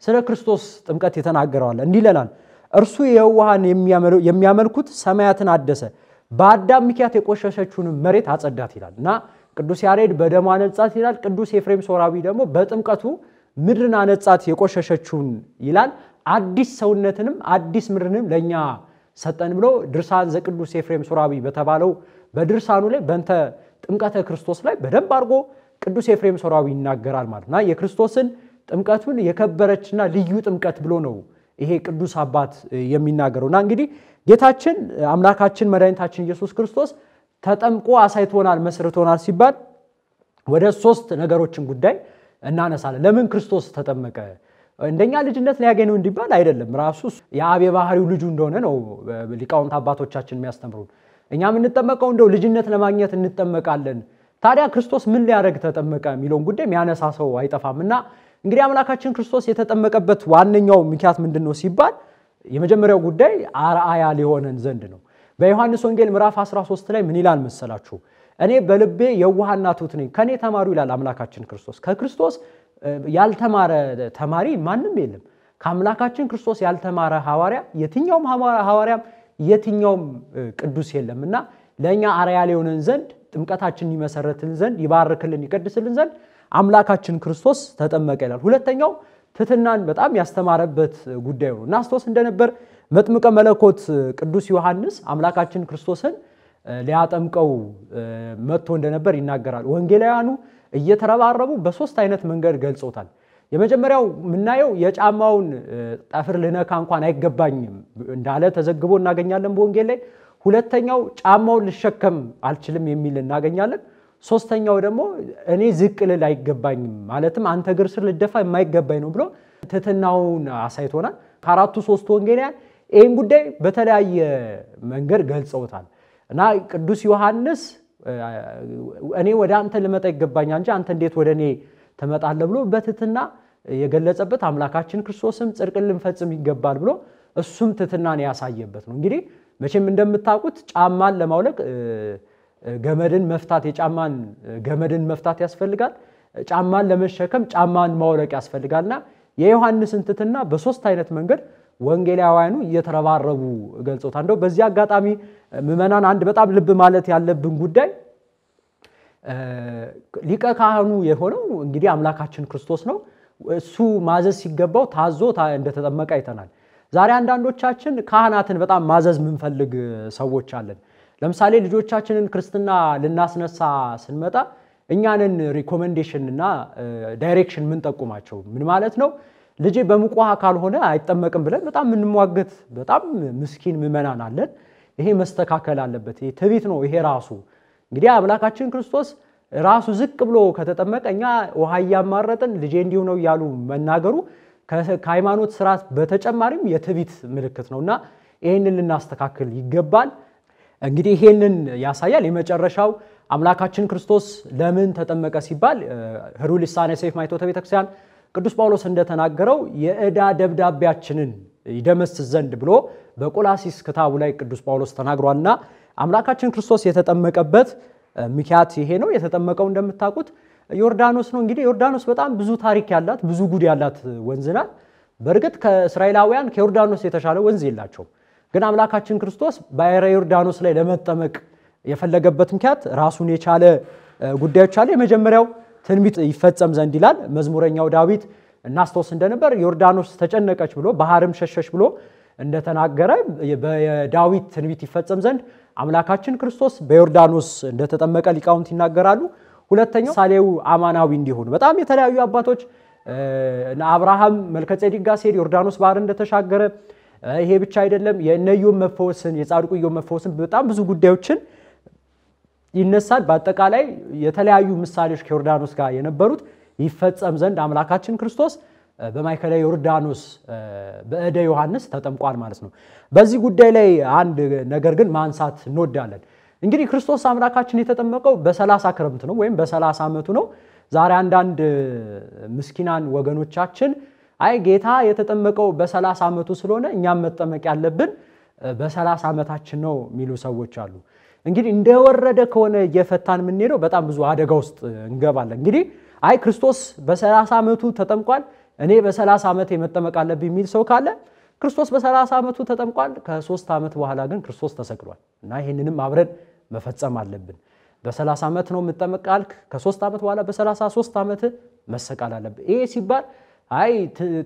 ስለ ክርስቶስ ጥምቀት የተናገረዋል። እንዲህ ይለናል። እርሱ የውሃን የሚያመልኩት ሰማያትን አደሰ፣ በአዳም ምክንያት የቆሸሸችውን መሬት አጸዳት ይላል እና ቅዱስ ያሬድ በደሙ አነጻት ይላል። ቅዱስ ኤፍሬም ሶራዊ ደግሞ በጥምቀቱ ምድርን አነጻት የቆሸሸችውን ይላል። አዲስ ሰውነትንም አዲስ ምድርንም ለእኛ ሰጠን ብሎ ድርሳን ዘቅዱስ ኤፍሬም ሱራቢ በተባለው በድርሳኑ ላይ በንተ ጥምቀተ ክርስቶስ ላይ በደንብ አድርጎ ቅዱስ ኤፍሬም ሱራቢ ይናገራል ማለት እና የክርስቶስን ጥምቀቱን የከበረችና ልዩ ጥምቀት ብሎ ነው ይሄ ቅዱስ አባት የሚናገረው እና እንግዲህ ጌታችን አምላካችን መድኃኒታችን ኢየሱስ ክርስቶስ ተጠምቆ አሳይቶናል መስርቶናል ሲባል ወደ ሶስት ነገሮችን ጉዳይ እናነሳለን። ለምን ክርስቶስ ተጠመቀ? እንደኛ ልጅነት ሊያገኙ እንዲባል አይደለም። ራሱ የአብ የባህሪው ልጁ እንደሆነ ነው ሊቃውንት አባቶቻችን የሚያስተምሩን። እኛ የምንጠመቀው እንደው ልጅነት ለማግኘት እንጠመቃለን። ታዲያ ክርስቶስ ምን ሊያደረግ ተጠመቀ የሚለውን ጉዳይ የሚያነሳ ሰው አይጠፋም እና እንግዲህ አምላካችን ክርስቶስ የተጠመቀበት ዋነኛው ምክንያት ምንድን ነው ሲባል የመጀመሪያው ጉዳይ አርአያ ሊሆነን ዘንድ ነው። በዮሐንስ ወንጌል ምዕራፍ 13 ላይ ምን ይላል መሰላችሁ? እኔ በልቤ የዋህና ትሑት ነኝ ከእኔ ተማሩ ይላል አምላካችን ክርስቶስ። ከክርስቶስ ያልተማረ ተማሪ ማንም የለም። ከአምላካችን ክርስቶስ ያልተማረ ሐዋርያ የትኛውም ሐዋርያም የትኛውም ቅዱስ የለም እና ለእኛ አርያ ሊሆነን ዘንድ ጥምቀታችን ይመሰረትልን ዘንድ ይባርክልን ይቀድስልን ዘንድ አምላካችን ክርስቶስ ተጠመቀ ይላል። ሁለተኛው ትሕትናን በጣም ያስተማረበት ጉዳይ ነው። እናስቶስ እንደነበር መጥምቀ መለኮት ቅዱስ ዮሐንስ አምላካችን ክርስቶስን ሊያጠምቀው መጥቶ እንደነበር ይናገራል። ወንጌላውያኑ እየተረባረቡ በሶስት አይነት መንገድ ገልጾታል። የመጀመሪያው የምናየው የጫማውን ጠፍር ልነካ እንኳን አይገባኝም እንዳለ ተዘግቦ እናገኛለን በወንጌል ላይ። ሁለተኛው ጫማውን ልሸከም አልችልም የሚል እናገኛለን። ሶስተኛው ደግሞ እኔ ዝቅ ልል አይገባኝም ማለትም አንተ እግር ስር ልደፋ የማይገባኝ ነው ብሎ ትህትናውን አሳይቶናል። ከአራቱ ሶስት ወንጌላውያን ይህን ጉዳይ በተለያየ መንገድ ገልጸውታል እና ቅዱስ ዮሐንስ እኔ ወደ አንተ ልመጣ ይገባኛል እንጂ አንተ እንዴት ወደ እኔ ትመጣለህ ብሎ በትትና የገለጸበት አምላካችን ክርስቶስም ጽድቅን ልንፈጽም ይገባል ብሎ እሱም ትትናን ያሳየበት ነው። እንግዲህ መቼም እንደምታውቁት ጫማን ለማውለቅ ገመድን መፍታት የጫማን ገመድን መፍታት ያስፈልጋል። ጫማን ለመሸከም ጫማን ማውለቅ ያስፈልጋልና የዮሐንስን ትትና በሶስት አይነት መንገድ ወንጌላውያኑ እየተረባረቡ ገልጾታል። እንደው በዚህ አጋጣሚ ምዕመናን አንድ በጣም ልብ ማለት ያለብን ጉዳይ ሊቀ ካህኑ የሆነው እንግዲህ አምላካችን ክርስቶስ ነው። እሱ ማዘዝ ሲገባው ታዞ እንደተጠመቀ አይተናል። ዛሬ አንዳንዶቻችን ካህናትን በጣም ማዘዝ የምንፈልግ ሰዎች አለን። ለምሳሌ ልጆቻችንን ክርስትና ልናስነሳ ስንመጣ እኛንን ሪኮሜንዴሽን እና ዳይሬክሽን ምንጠቁማቸው ምን ማለት ነው? ልጄ በሙቅ ውሃ ካልሆነ አይጠመቅም ብለን በጣም የምንሟገት በጣም ምስኪን ምመናን አለን። ይሄ መስተካከል አለበት። ትቢት ነው። ይሄ ራሱ እንግዲህ አምላካችን ክርስቶስ ራሱ ዝቅ ብሎ ከተጠመቀ እኛ ውሃ እያማረጥን ልጄ እንዲሁ ነው እያሉ መናገሩ ከሃይማኖት ስርዓት በተጨማሪም የትቢት ምልክት ነው እና ይህንን ልናስተካክል ይገባል። እንግዲህ ይሄንን ያሳያል። የመጨረሻው አምላካችን ክርስቶስ ለምን ተጠመቀ ሲባል ህሩ ልሳነ ሰይፍ ማይቶተ ቤተክርስቲያን ቅዱስ ጳውሎስ እንደተናገረው የዕዳ ደብዳቤያችንን ይደመስስ ዘንድ ብሎ በቆላሲስ ክታቡ ላይ ቅዱስ ጳውሎስ ተናግሯልና አምላካችን ክርስቶስ የተጠመቀበት ምክንያት ይሄ ነው። የተጠመቀው እንደምታውቁት ዮርዳኖስ ነው። እንግዲህ ዮርዳኖስ በጣም ብዙ ታሪክ ያላት ብዙ ጉድ ያላት ወንዝ ናት። በእርግጥ ከእስራኤላውያን ከዮርዳኖስ የተሻለ ወንዝ የላቸው። ግን አምላካችን ክርስቶስ ባሕረ ዮርዳኖስ ላይ ለመጠመቅ የፈለገበት ምክንያት ራሱን የቻለ ጉዳዮች አለ። የመጀመሪያው ትንቢት ይፈጸም ዘንድ ይላል። መዝሙረኛው ዳዊት እናስታውስ እንደነበር ዮርዳኖስ ተጨነቀች ብሎ ባህርም ሸሸች ብሎ እንደተናገረ በዳዊት ትንቢት ይፈጸም ዘንድ አምላካችን ክርስቶስ በዮርዳኖስ እንደተጠመቀ ሊቃውንት ይናገራሉ። ሁለተኛው ሳሌው አማናዊ እንዲሆኑ በጣም የተለያዩ አባቶች አብርሃም መልከጼዴቅ ጋር ሲሄድ ዮርዳኖስ ባህር እንደተሻገረ ይሄ ብቻ አይደለም። የእነ መፈወስን የጻድቁ ኢዮብ መፈወስን በጣም ብዙ ጉዳዮችን ይነሳል። በአጠቃላይ የተለያዩ ምሳሌዎች ከዮርዳኖስ ጋር የነበሩት ይፈጸም ዘንድ አምላካችን ክርስቶስ በማይከለ ዮርዳኖስ በእደ ዮሐንስ ተጠምቋል ማለት ነው። በዚህ ጉዳይ ላይ አንድ ነገር ግን ማንሳት እንወዳለን። እንግዲህ ክርስቶስ አምላካችን የተጠመቀው በሰላሳ ክረምት ነው ወይም በሰላሳ ዓመቱ ነው። ዛሬ አንዳንድ ምስኪናን ወገኖቻችን አይ ጌታ የተጠመቀው በሰላሳ ዓመቱ ስለሆነ እኛም መጠመቅ ያለብን በሰላሳ ዓመታችን ነው የሚሉ ሰዎች አሉ። እንግዲህ እንደወረደ ከሆነ እየፈታን የምንሄደው በጣም ብዙ አደጋ ውስጥ እንገባለን። እንግዲህ አይ ክርስቶስ በ30 ዓመቱ ተጠምቋል፣ እኔ በሰላሳ ዓመት መጠመቅ አለብኝ የሚል ሰው ካለ ክርስቶስ በሰላሳ ዓመቱ ተጠምቋል። ከሶስት ዓመት በኋላ ግን ክርስቶስ ተሰቅሏል እና ይህንንም አብረን መፈጸም አለብን። በ30 ዓመት ነው የምጠመቅ ከ3 ዓመት በኋላ በ33 ዓመት መሰቃል አለብን። ይሄ ሲባል አይ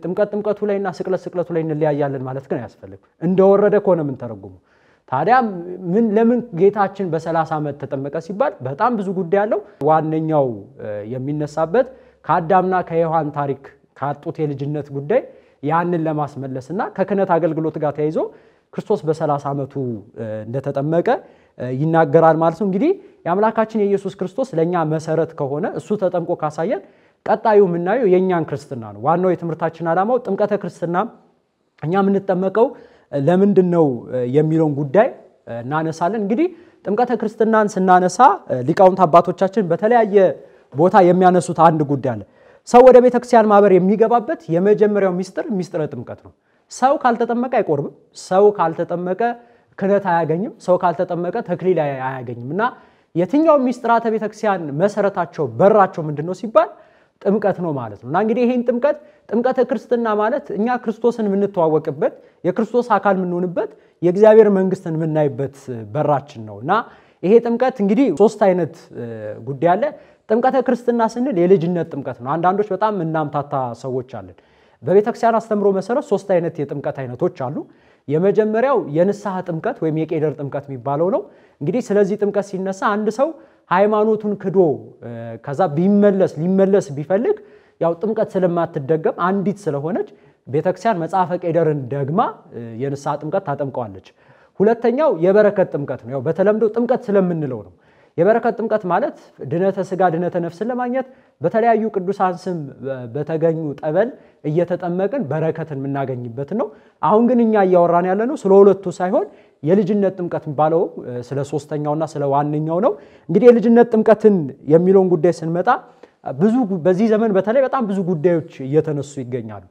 ጥምቀት ጥምቀቱ ላይና ስቅለት ስቅለቱ ላይ እንለያያለን ማለት ግን አያስፈልግም። እንደወረደ ከሆነ የምንተረጉመው ታዲያ ምን ለምን ጌታችን በሰላሳ ዓመት ተጠመቀ ሲባል በጣም ብዙ ጉዳይ አለው። ዋነኛው የሚነሳበት ከአዳምና ከሔዋን ታሪክ ካጡት የልጅነት ጉዳይ ያንን ለማስመለስ እና ከክህነት አገልግሎት ጋር ተያይዞ ክርስቶስ በሰላሳ ዓመቱ እንደተጠመቀ ይናገራል ማለት ነው። እንግዲህ የአምላካችን የኢየሱስ ክርስቶስ ለእኛ መሰረት ከሆነ እሱ ተጠምቆ ካሳየን ቀጣዩ የምናየው የእኛን ክርስትና ነው። ዋናው የትምህርታችን ዓላማው ጥምቀተ ክርስትና እኛ የምንጠመቀው ለምንድን ነው የሚለውን ጉዳይ እናነሳለን። እንግዲህ ጥምቀተ ክርስትናን ስናነሳ ሊቃውንት አባቶቻችን በተለያየ ቦታ የሚያነሱት አንድ ጉዳይ አለ። ሰው ወደ ቤተክርስቲያን ማህበር የሚገባበት የመጀመሪያው ሚስጥር ሚስጥረ ጥምቀት ነው። ሰው ካልተጠመቀ አይቆርብም። ሰው ካልተጠመቀ ክህነት አያገኝም። ሰው ካልተጠመቀ ተክሊል አያገኝም እና የትኛው ሚስጥራተ ቤተክርስቲያን መሰረታቸው በራቸው ምንድን ነው ሲባል ጥምቀት ነው ማለት ነው እና እንግዲህ ይህን ጥምቀት ጥምቀተ ክርስትና ማለት እኛ ክርስቶስን የምንተዋወቅበት የክርስቶስ አካል የምንሆንበት የእግዚአብሔር መንግስትን የምናይበት በራችን ነው እና ይሄ ጥምቀት እንግዲህ ሶስት አይነት ጉዳይ አለ። ጥምቀተ ክርስትና ስንል የልጅነት ጥምቀት ነው። አንዳንዶች በጣም እናምታታ ሰዎች አለን። በቤተክርስቲያን አስተምሮ መሰረት ሶስት አይነት የጥምቀት አይነቶች አሉ። የመጀመሪያው የንስሐ ጥምቀት ወይም የቄደር ጥምቀት የሚባለው ነው። እንግዲህ ስለዚህ ጥምቀት ሲነሳ አንድ ሰው ሃይማኖቱን ክዶ ከዛ ቢመለስ ሊመለስ ቢፈልግ ያው ጥምቀት ስለማትደገም አንዲት ስለሆነች ቤተክርስቲያን መጽሐፈ ቄደርን ደግማ የንስሐ ጥምቀት ታጠምቀዋለች። ሁለተኛው የበረከት ጥምቀት ነው። ያው በተለምዶ ጥምቀት ስለምንለው ነው። የበረከት ጥምቀት ማለት ድነተ ስጋ ድነተ ነፍስን ለማግኘት በተለያዩ ቅዱሳን ስም በተገኙ ጠበል እየተጠመቅን በረከትን የምናገኝበት ነው። አሁን ግን እኛ እያወራን ያለነው ስለ ሁለቱ ሳይሆን የልጅነት ጥምቀት የሚባለው ስለ ሶስተኛውና ስለ ዋነኛው ነው። እንግዲህ የልጅነት ጥምቀትን የሚለውን ጉዳይ ስንመጣ ብዙ በዚህ ዘመን በተለይ በጣም ብዙ ጉዳዮች እየተነሱ ይገኛሉ።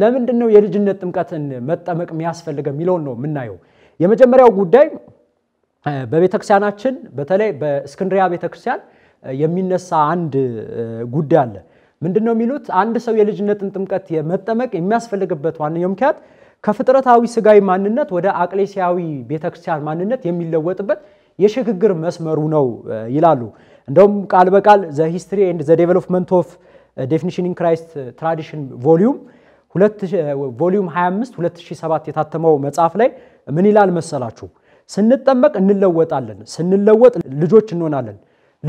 ለምንድን ነው የልጅነት ጥምቀትን መጠመቅ የሚያስፈልገው የሚለውን ነው የምናየው። የመጀመሪያው ጉዳይ በቤተክርስቲያናችን በተለይ በእስክንድሪያ ቤተክርስቲያን የሚነሳ አንድ ጉዳይ አለ። ምንድን ነው የሚሉት? አንድ ሰው የልጅነትን ጥምቀት መጠመቅ የሚያስፈልግበት ዋነኛው ምክንያት ከፍጥረታዊ ስጋዊ ማንነት ወደ አቅሌሲያዊ ቤተክርስቲያን ማንነት የሚለወጥበት የሽግግር መስመሩ ነው ይላሉ። እንደውም ቃል በቃል ዘ ሂስትሪ ኤንድ ዘ ዴቨሎፕመንት ኦፍ ዴፊኒሽን ኢን ክራይስት ትራዲሽን ቮሊዩም ቮሊዩም 25 2007 የታተመው መጽሐፍ ላይ ምን ይላል መሰላችሁ? ስንጠመቅ እንለወጣለን፣ ስንለወጥ ልጆች እንሆናለን፣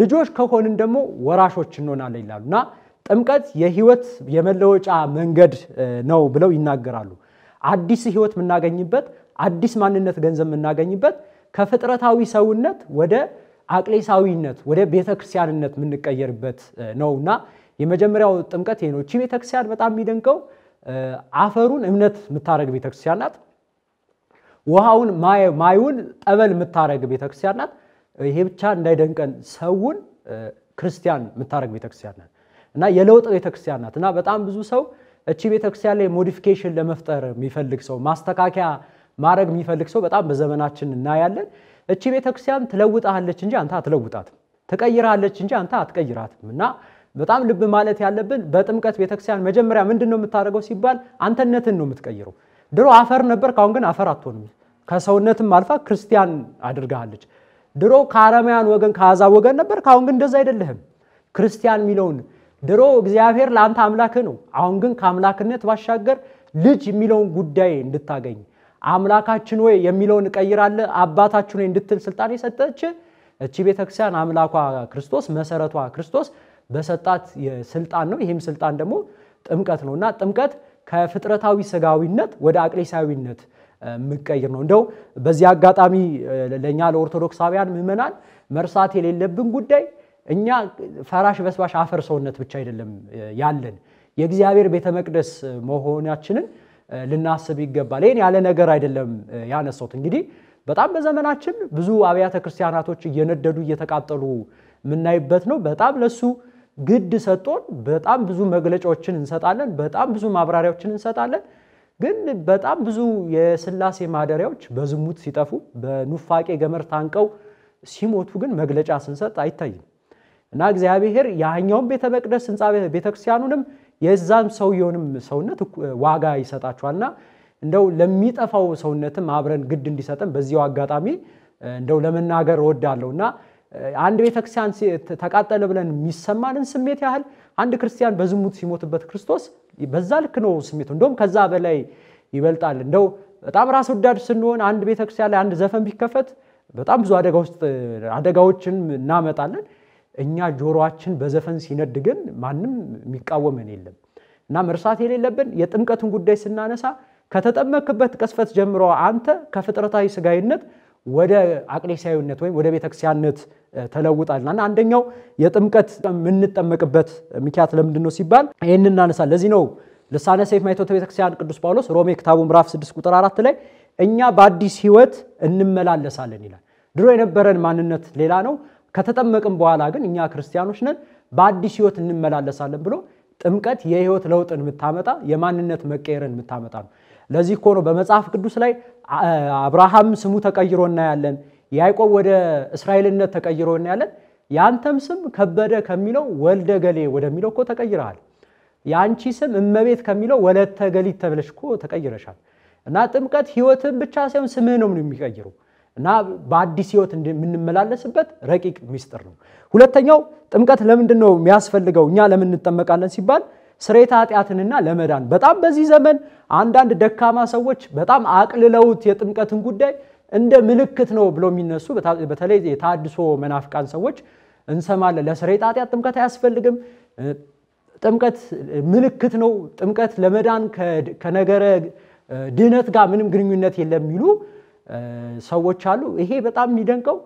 ልጆች ከሆንን ደግሞ ወራሾች እንሆናለን ይላሉ እና ጥምቀት የህይወት የመለወጫ መንገድ ነው ብለው ይናገራሉ። አዲስ ህይወት የምናገኝበት አዲስ ማንነት ገንዘብ የምናገኝበት ከፍጥረታዊ ሰውነት ወደ አቅሌሳዊነት ወደ ቤተክርስቲያንነት የምንቀየርበት ነውና የመጀመሪያው ጥምቀት ይሄ ነው። እቺ ቤተክርስቲያን በጣም የሚደንቀው አፈሩን እምነት የምታደረግ ቤተክርስቲያን ናት። ውሃውን ማዩን ጠበል የምታደረግ ቤተክርስቲያን ናት። ይሄ ብቻ እንዳይደንቀን ሰውን ክርስቲያን የምታደረግ ቤተክርስቲያን ናት እና የለውጥ ቤተክርስቲያን ናት እና በጣም ብዙ ሰው እቺ ቤተክርስቲያን ላይ ሞዲፊኬሽን ለመፍጠር የሚፈልግ ሰው ማስተካከያ ማድረግ የሚፈልግ ሰው በጣም በዘመናችን እናያለን። እቺ ቤተክርስቲያን ትለውጣለች እንጂ አንተ አትለውጣትም፣ ትቀይራለች እንጂ አንተ አትቀይራትም። እና በጣም ልብ ማለት ያለብን በጥምቀት ቤተክርስቲያን መጀመሪያ ምንድን ነው የምታደርገው ሲባል አንተነትን ነው የምትቀይረው። ድሮ አፈር ነበር፣ ካሁን ግን አፈር አትሆንም። ከሰውነትም አልፋ ክርስቲያን አድርጋለች። ድሮ ከአረማውያን ወገን ከአሕዛብ ወገን ነበር፣ ካሁን ግን እንደዛ አይደለህም። ክርስቲያን የሚለውን ድሮ እግዚአብሔር ለአንተ አምላክህ ነው። አሁን ግን ከአምላክነት ባሻገር ልጅ የሚለውን ጉዳይ እንድታገኝ አምላካችን ወይ የሚለውን እቀይራለ አባታችን ወይ እንድትል ስልጣን የሰጠች እቺ ቤተክርስቲያን አምላኳ ክርስቶስ መሰረቷ ክርስቶስ በሰጣት ስልጣን ነው። ይህም ስልጣን ደግሞ ጥምቀት ነው እና ጥምቀት ከፍጥረታዊ ስጋዊነት ወደ አቅሌሳዊነት የምቀይር ነው። እንደው በዚህ አጋጣሚ ለእኛ ለኦርቶዶክሳውያን ምዕመናን መርሳት የሌለብን ጉዳይ እኛ ፈራሽ በስባሽ አፈር ሰውነት ብቻ አይደለም ያለን የእግዚአብሔር ቤተ መቅደስ መሆናችንን ልናስብ ይገባል። ይህን ያለ ነገር አይደለም ያነሳሁት። እንግዲህ በጣም በዘመናችን ብዙ አብያተ ክርስቲያናቶች እየነደዱ እየተቃጠሉ የምናይበት ነው። በጣም ለሱ ግድ ሰጦን በጣም ብዙ መግለጫዎችን እንሰጣለን፣ በጣም ብዙ ማብራሪያዎችን እንሰጣለን። ግን በጣም ብዙ የስላሴ ማደሪያዎች በዝሙት ሲጠፉ፣ በኑፋቄ ገመድ ታንቀው ሲሞቱ ግን መግለጫ ስንሰጥ አይታይም። እና እግዚአብሔር ያኛውን ቤተ መቅደስ ህንፃ ቤተክርስቲያኑንም የዛም ሰውየውንም ሰውነት ዋጋ ይሰጣቸዋልና እንደው ለሚጠፋው ሰውነትም አብረን ግድ እንዲሰጥን በዚው አጋጣሚ እንደው ለመናገር እወዳለሁ እና አንድ ቤተክርስቲያን ተቃጠለ ብለን የሚሰማንን ስሜት ያህል አንድ ክርስቲያን በዝሙት ሲሞትበት ክርስቶስ በዛ ልክ ነው ስሜቱ። እንደውም ከዛ በላይ ይበልጣል። እንደው በጣም ራስ ወዳድ ስንሆን አንድ ቤተክርስቲያን ላይ አንድ ዘፈን ቢከፈት በጣም ብዙ አደጋዎችን እናመጣለን። እኛ ጆሮአችን በዘፈን ሲነድ ግን ማንም የሚቃወመን የለም። እና መርሳት የሌለብን የጥምቀትን ጉዳይ ስናነሳ ከተጠመክበት ቅስፈት ጀምሮ አንተ ከፍጥረታዊ ስጋይነት ወደ አቅሌሲያዊነት ወይም ወደ ቤተክርስቲያንነት ተለውጣልና አንደኛው የጥምቀት የምንጠመቅበት ምክንያት ለምንድን ነው ሲባል ይህን እናነሳል። ለዚህ ነው ልሳነ ሰይፍ ማይቶተ ቤተክርስቲያን ቅዱስ ጳውሎስ ሮሜ ክታቡ ምዕራፍ 6 ቁጥር 4 ላይ እኛ በአዲስ ህይወት እንመላለሳለን ይላል። ድሮ የነበረን ማንነት ሌላ ነው። ከተጠመቅም በኋላ ግን እኛ ክርስቲያኖች ነን፣ በአዲስ ህይወት እንመላለሳለን ብሎ ጥምቀት የህይወት ለውጥን የምታመጣ የማንነት መቀየርን የምታመጣ ነው። ለዚህ እኮ ነው በመጽሐፍ ቅዱስ ላይ አብርሃም ስሙ ተቀይሮ እናያለን። ያዕቆብ ወደ እስራኤልነት ተቀይሮ እናያለን። የአንተም ስም ከበደ ከሚለው ወልደ ገሌ ወደሚለው እኮ ተቀይረሃል። የአንቺ ስም እመቤት ከሚለው ወለተ ገሊት ተብለሽ እኮ ተቀይረሻል። እና ጥምቀት ህይወትን ብቻ ሳይሆን ስምህ ነው የሚቀይረው። እና በአዲስ ህይወት የምንመላለስበት ረቂቅ ሚስጥር ነው። ሁለተኛው ጥምቀት ለምንድን ነው የሚያስፈልገው? እኛ ለምን እንጠመቃለን ሲባል ስሬታ ኃጢአትንና ለመዳን በጣም በዚህ ዘመን አንዳንድ ደካማ ሰዎች በጣም አቅልለውት የጥምቀትን ጉዳይ እንደ ምልክት ነው ብሎ የሚነሱ በተለይ የታድሶ መናፍቃን ሰዎች እንሰማለን። ለስርየተ ኃጢአት ጥምቀት አያስፈልግም፣ ጥምቀት ምልክት ነው፣ ጥምቀት ለመዳን ከነገረ ድህነት ጋር ምንም ግንኙነት የለም የሚሉ ሰዎች አሉ። ይሄ በጣም የሚደንቀው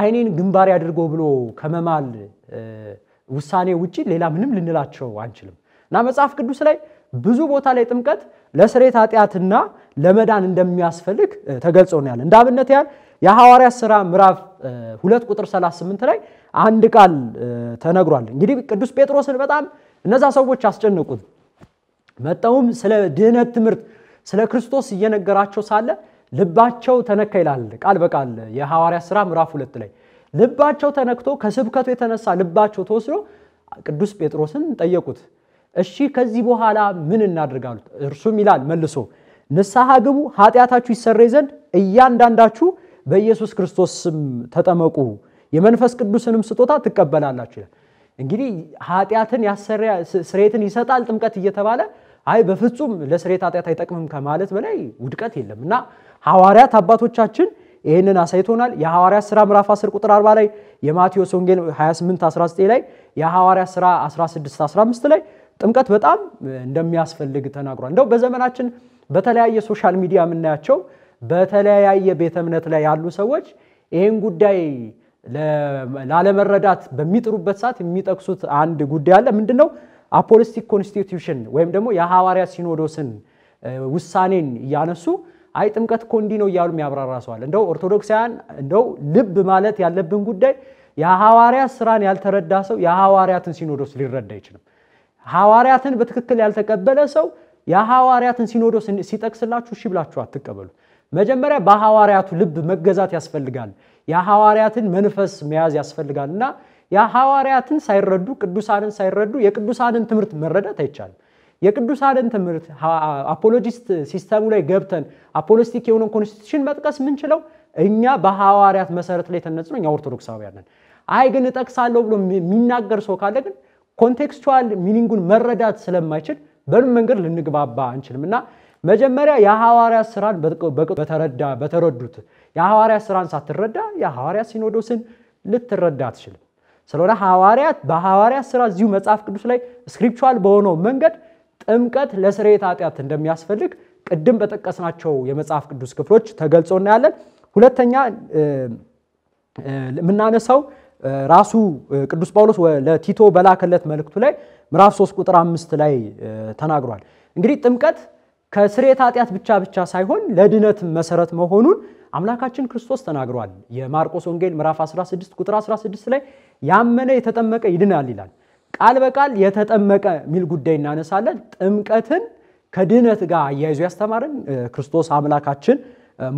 አይኔን ግንባሬ አድርጎ ብሎ ከመማል ውሳኔ ውጪ ሌላ ምንም ልንላቸው አንችልም እና መጽሐፍ ቅዱስ ላይ ብዙ ቦታ ላይ ጥምቀት ለስሬት ኃጢአትና ለመዳን እንደሚያስፈልግ ተገልጾ ያለ እንዳብነት አብነት ያህል የሐዋርያ ሥራ ምዕራፍ ሁለት ቁጥር 38 ላይ አንድ ቃል ተነግሯል። እንግዲህ ቅዱስ ጴጥሮስን በጣም እነዛ ሰዎች አስጨነቁት። መጠውም ስለ ድህነት ትምህርት ስለ ክርስቶስ እየነገራቸው ሳለ ልባቸው ተነካ ይላል ቃል በቃል የሐዋርያ ሥራ ምዕራፍ ሁለት ላይ ልባቸው ተነክቶ ከስብከቱ የተነሳ ልባቸው ተወስዶ ቅዱስ ጴጥሮስን ጠየቁት። እሺ ከዚህ በኋላ ምን እናድርግ እርሱም ይላል መልሶ ንስሐ ግቡ፣ ኃጢአታችሁ ይሰረይ ዘንድ እያንዳንዳችሁ በኢየሱስ ክርስቶስ ስም ተጠመቁ፣ የመንፈስ ቅዱስንም ስጦታ ትቀበላላችሁ ይላል። እንግዲህ ኃጢአትን ስሬትን ይሰጣል ጥምቀት እየተባለ አይ በፍጹም ለስሬት ኃጢአት አይጠቅምም ከማለት በላይ ውድቀት የለም እና ሐዋርያት አባቶቻችን ይህንን አሳይቶናል። የሐዋርያት ሥራ ምዕራፍ 10 ቁጥር 40 ላይ፣ የማቴዎስ ወንጌል 28 19 ላይ፣ የሐዋርያት ሥራ 16 15 ላይ ጥምቀት በጣም እንደሚያስፈልግ ተናግሯል። እንደው በዘመናችን በተለያየ ሶሻል ሚዲያ የምናያቸው በተለያየ ቤተ እምነት ላይ ያሉ ሰዎች ይህን ጉዳይ ላለመረዳት በሚጥሩበት ሰዓት የሚጠቅሱት አንድ ጉዳይ አለ። ምንድን ነው? አፖሊስቲክ ኮንስቲቱሽን ወይም ደግሞ የሐዋርያት ሲኖዶስን ውሳኔን እያነሱ አይ ጥምቀት እኮ እንዲህ ነው እያሉ የሚያብራራ ሰዋል። እንደው ኦርቶዶክሳውያን እንደው ልብ ማለት ያለብን ጉዳይ የሐዋርያት ስራን ያልተረዳ ሰው የሐዋርያትን ሲኖዶስ ሊረዳ አይችልም። ሐዋርያትን በትክክል ያልተቀበለ ሰው የሐዋርያትን ሲኖዶስ ሲጠቅስላችሁ እሺ ብላችሁ አትቀበሉ። መጀመሪያ በሐዋርያቱ ልብ መገዛት ያስፈልጋል። የሐዋርያትን መንፈስ መያዝ ያስፈልጋል እና የሐዋርያትን ሳይረዱ ቅዱሳንን ሳይረዱ የቅዱሳንን ትምህርት መረዳት አይቻልም። የቅዱሳንን ትምህርት አፖሎጂስት ሲስተሙ ላይ ገብተን አፖሎስቲክ የሆነን ኮንስቲቱሽን መጥቀስ የምንችለው እኛ በሐዋርያት መሰረት ላይ ተነጽነው እኛ ኦርቶዶክሳውያን ነን። አይ ግን እጠቅሳለሁ ብሎ የሚናገር ሰው ካለ ግን ኮንቴክስቹዋል ሚኒንጉን መረዳት ስለማይችል በምን መንገድ ልንግባባ አንችልም እና መጀመሪያ የሐዋርያ ስራን በተረዳ በተረዱት የሐዋርያ ስራን ሳትረዳ የሐዋርያ ሲኖዶስን ልትረዳ አትችልም። ስለሆነ ሐዋርያት በሐዋርያ ስራ እዚሁ መጽሐፍ ቅዱስ ላይ ስክሪፕቹዋል በሆነው መንገድ ጥምቀት ለስርየት ኃጢአት እንደሚያስፈልግ ቅድም በጠቀስናቸው የመጽሐፍ ቅዱስ ክፍሎች ተገልጾ እናያለን። ሁለተኛ የምናነሳው ራሱ ቅዱስ ጳውሎስ ለቲቶ በላከለት መልእክቱ ላይ ምዕራፍ 3 ቁጥር አምስት ላይ ተናግሯል። እንግዲህ ጥምቀት ከስርየት ኃጢአት ብቻ ብቻ ሳይሆን ለድነት መሰረት መሆኑን አምላካችን ክርስቶስ ተናግሯል። የማርቆስ ወንጌል ምዕራፍ 16 ቁጥር 16 ላይ ያመነ የተጠመቀ ይድናል ይላል። ቃል በቃል የተጠመቀ የሚል ጉዳይ እናነሳለን። ጥምቀትን ከድህነት ጋር አያይዞ ያስተማረን ክርስቶስ አምላካችን